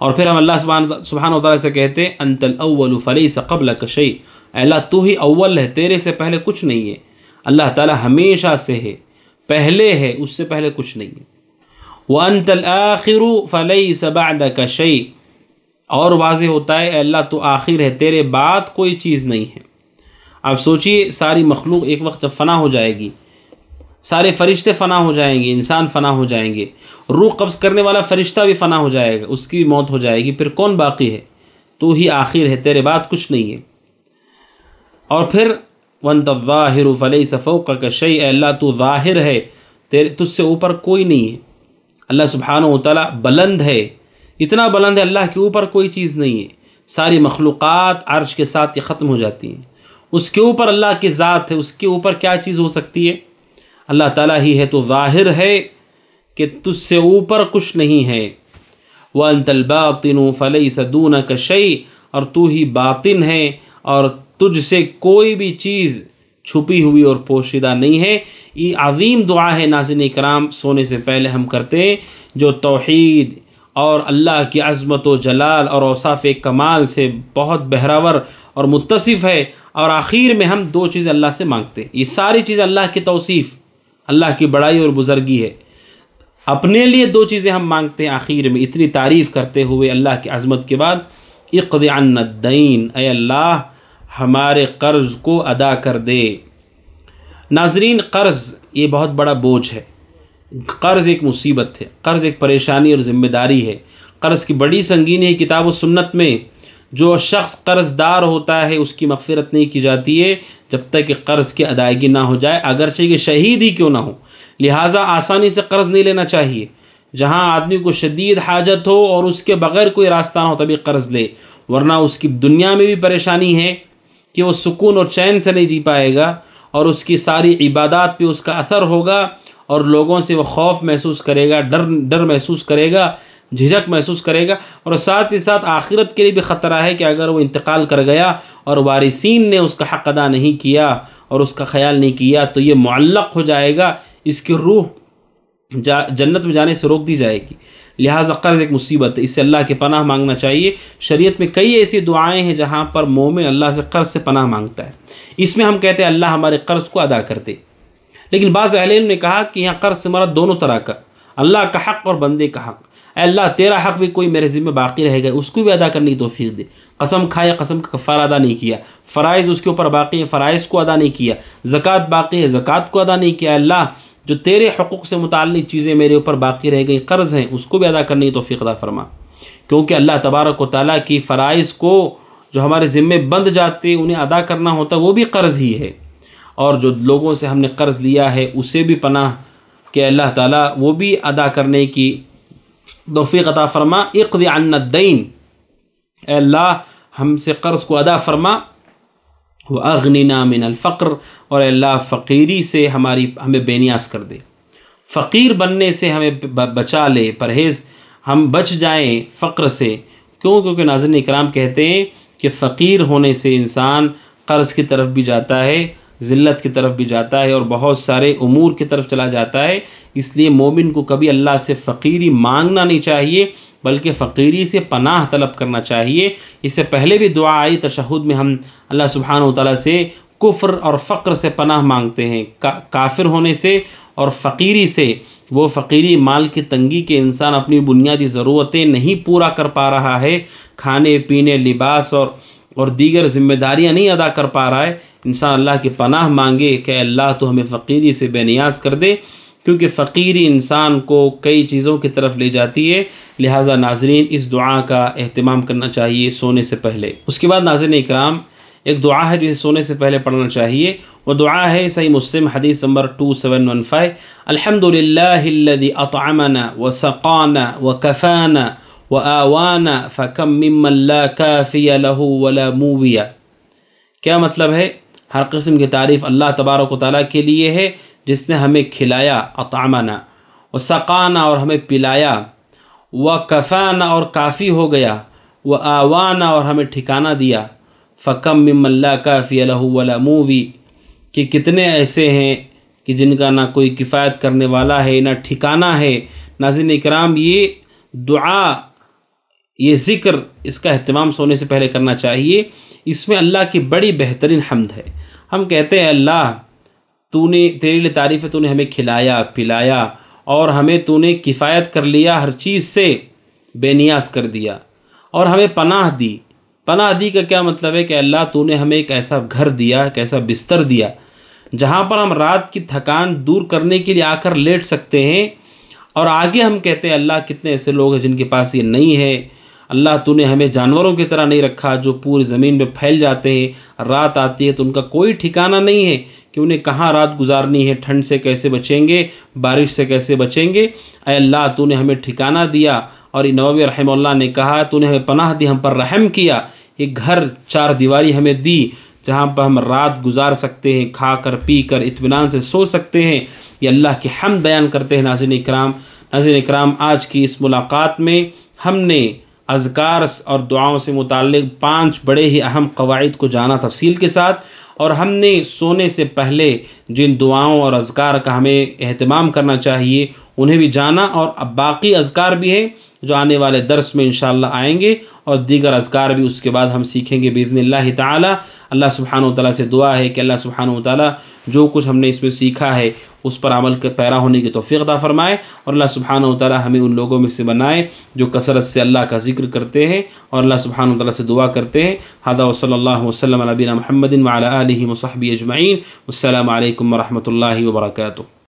और फिर हम अल्लाह सुबहान सुबहान तला से कहते हैं अंतल अवलफली फ़ली कशई अल्लाह तू ही अव्वल है तेरे से पहले कुछ नहीं है अल्लाह ताला हमेशा से है पहले है उससे पहले कुछ नहीं है व अनतल आखिर फ़लई सबाद का शई और वाज होता है अल्लाह तो आखिर है तेरे बाद कोई चीज़ नहीं है आप सोचिए सारी मखलूक एक वक्त जब फना हो जाएगी सारे फरिश्ते फना हो जाएंगे इंसान फना हो जाएंगे रूह कब्ज़ करने वाला फरिश्ता भी फना हो जाएगा उसकी भी मौत हो जाएगी फिर कौन बाकी है तो ही आखिर है तेरे बाद कुछ नहीं है और फिर वन तवाहिर फ़लई सफ़ोक का शई अल्लाह तो ज़ाहिर है तेरे तुझसे ऊपर कोई नहीं है अल्लाह सुबहान तला बुलंद है इतना बुलंद है अल्लाह के ऊपर कोई चीज़ नहीं है सारी मखलूक़ अर्श के साथ ये ख़त्म हो जाती हैं उसके ऊपर अल्लाह की ज़ात है उसके ऊपर क्या चीज़ हो सकती है अल्लाह ताला ही है तो ज़ाहिर है कि तुझसे ऊपर कुछ नहीं है वन तलबा तलबातिन फ़लई सदून का शई और तू ही बातिन है और तुझसे कोई भी चीज़ छुपी हुई और पोशीदा नहीं है ये अजीम दुआ है नाजिन कराम सोने से पहले हम करते जो तोहद और अल्लाह की अज़मत व जलाल और औसाफ कमाल से बहुत बहरावर और मुतसिफ़ है और आखिर में हम दो चीज़ें अल्लाह से मांगते ये सारी चीज़ अल्लाह की तोसीफ़ अल्लाह की बड़ाई और बुज़र्गी है अपने लिए दो चीज़ें हम मांगते हैं आखिर में इतनी तारीफ़ करते हुए अल्लाह की अज़मत के बाद इकदानद्दीन अल्लाह हमारे कर्ज़ को अदा कर दे नाजरीन कर्ज़ ये बहुत बड़ा बोझ है कर्ज़ एक मुसीबत है कर्ज़ एक परेशानी और ज़िम्मेदारी है कर्ज़ की बड़ी संगीन है किताब व सुन्नत में जो शख्स कर्ज़दार होता है उसकी मफ़रत नहीं की जाती है जब तक कि कर्ज़ की अदायगी ना हो जाए अगरचे कि शहीद ही क्यों ना हो लिहाजा आसानी से कर्ज़ नहीं लेना चाहिए जहाँ आदमी को शदीद हाजत हो और उसके बगैर कोई रास्ता ना हो तभी कर्ज़ ले वरना उसकी दुनिया में भी परेशानी है कि वो सुकून और चैन से नहीं जी पाएगा और उसकी सारी इबादत पे उसका असर होगा और लोगों से वो खौफ महसूस करेगा डर डर महसूस करेगा झिझक महसूस करेगा और साथ ही साथ आखिरत के लिए भी ख़तरा है कि अगर वो इंतकाल कर गया और वारिसिन ने उसका हक अदा नहीं किया और उसका ख्याल नहीं किया तो ये मुल्लक हो जाएगा इसकी रूह जा जन्नत में जाने से रोक दी जाएगी लिहाजा कर्ज़ एक मुसीबत है इससे अल्लाह के पनाह मांगना चाहिए शरीयत में कई ऐसी दुआएं हैं जहाँ पर मोमिन अल्लाह से कर्ज़ से पनाह मांगता है इसमें हम कहते हैं अल्लाह हमारे कर्ज़ को अदा कर दे लेकिन बाज़ अहल ने कहा कि यहाँ कर्ज़ से मरा दोनों तरह का अल्लाह का हक़ और बंदे का हक़ अल्लाह तेरा हक़ भी कोई मेरे ज़िम्मे बाकी रह गए उसको भी अदा करने की तोफ़ी दे कसम खाए कसम का कफ़ारा अदा नहीं किया फ़राइज उसके ऊपर बाकी है फ़राइज़ को अदा नहीं किया ज़क़़त बाकी है ज़क़़त को अदा नहीं किया अल्लाह जो तेरे हकूक़ से मुतल चीज़ें मेरे ऊपर बाकी रह गई कर्ज़ हैं उसको भी अदा करने की तोफ़ीक़दा फरमा क्योंकि अल्लाह तबारक ताली की फ़राइज को जो हमारे ज़िम्मे बंद जाते उन्हें अदा करना होता वो भी कर्ज़ ही है और जो लोगों से हमने कर्ज़ लिया है उसे भी पनाह के अल्लाह ताला वो भी अदा करने की तोफ़ी अदा फ़रमा इकद अन्नद्दीन अल्लाह हमसे कर्ज़ को अदा फ़रमा वगना मिन अलफ़्र और अल्लाह फ़कीरी से हमारी हमें बेनियास कर दे फ़कीर बनने से हमें बचा ले परहेज़ हम बच जाएँ फ़क्र से क्यों क्योंकि नाजन इकराम कहते हैं कि फ़कीर होने से इंसान कर्ज़ की तरफ भी जाता है ज़िल्त की तरफ भी जाता है और बहुत सारे अमूर की तरफ चला जाता है इसलिए मोमिन को कभी अल्लाह से फ़कीरी मांगना नहीं चाहिए बल्कि फ़कीरी से पनाह तलब करना चाहिए इससे पहले भी दुआ आई तशहद में हम अल्लाह सुबहान ताली से कुफ्र और फ़क्र से पनाह मांगते हैं का, काफिर होने से और फ़कीरी से वो फ़कीरी माल की तंगी के इंसान अपनी बुनियादी ज़रूरतें नहीं पूरा कर पा रहा है खाने पीने लिबास और और दीगर जिम्मेदारियां नहीं अदा कर पा रहा है इंसान अल्लाह की पनाह मांगे कि अल्लाह तो हमें फ़कीरी से बेनियाज कर दे क्योंकि फ़कीरी इंसान को कई चीज़ों की तरफ ले जाती है लिहाजा नाजरीन इस दुआ का अहतमाम करना चाहिए सोने से पहले उसके बाद नाजरन इक्राम एक दुआ है जिसे सोने से पहले पढ़ना चाहिए वह दुआ है सही मुस्लिम हदीस number two seven one five अलहमदिल्लि अतमाना व सक़ाना व कफ़ाना व आवाना फ़कम काफ़िया मूविया क्या मतलब है हर किस्म की तारीफ़ अल्लाह तबारक वाली के लिए है जिसने हमें खिलाया अतामाना और सकाना और हमें पिलाया व कफ़ाना और काफ़ी हो गया व आवाना और हमें ठिकाना दिया फ़कम मल्ला काफ़ी अलहूला मूवी कि कितने ऐसे हैं कि जिनका ना कोई किफ़ायत करने वाला है ना ठिकाना है नाजिन इकराम ये दुआ ये ज़िक्र इसका अहतमाम सोने से पहले करना चाहिए इसमें अल्लाह की बड़ी बेहतरीन हमद है हम कहते हैं अल्लाह तूने तेरे लिए तारीफ़ है तूने हमें खिलाया पिलाया और हमें तूने किफ़ायत कर लिया हर चीज़ से बेनियास कर दिया और हमें पनाह दी पनाह दी का क्या मतलब है कि अल्लाह तूने हमें एक ऐसा घर दिया एक ऐसा बिस्तर दिया जहाँ पर हम रात की थकान दूर करने के लिए आकर लेट सकते हैं और आगे हम कहते हैं अल्लाह कितने ऐसे लोग हैं जिनके पास ये नहीं है अल्लाह तूने हमें जानवरों की तरह नहीं रखा जो पूरी ज़मीन में फैल जाते हैं रात आती है तो उनका कोई ठिकाना नहीं है कि उन्हें कहाँ रात गुजारनी है ठंड से कैसे बचेंगे बारिश से कैसे बचेंगे अय अल्लाह तूने हमें ठिकाना दिया और नबी रहमल्ला ने कहा तूने हमें पनाह दी हम पर रहम किया ये घर चार दीवारी हमें दी जहाँ पर हम रात गुजार सकते हैं खा कर पी कर इतमान से सो सकते हैं ये अल्लाह के हम बयान करते हैं नाजिन इकराम नाजिन इक्राम आज की इस मुलाकात में हमने अजकार और दुआओं से मुतल पाँच बड़े ही अहम कवायद को जाना तफसील के साथ और हमने सोने से पहले जिन दुआओं और अजकार का हमें अहतमाम करना चाहिए उन्हें भी जाना और अब बाकी अजकार भी हैं जो आने वाले दरस में इन आएंगे और दीगर अजकार भी उसके बाद हम सीखेंगे बिजन ताली अल्लाह सुबहान तला से दुआ है कि अल्लाह सुबहान ताली जो कुछ हमने इसमें सीखा है उस पर अमल के पैरा होने की तोफ़ी अदा फ़रमाए और अल्लाह सुबहान ताली हमें उन लोगों में से बनाए जो कसरत से अल्लाह का जिक्र करते हैं और अल्लाह सुबहान ताली से दुआ करते हैं हदा वसल वसलम नबीना महमदिन वाली वसहबी अजमाइन अल्लाम वरहमल वर्का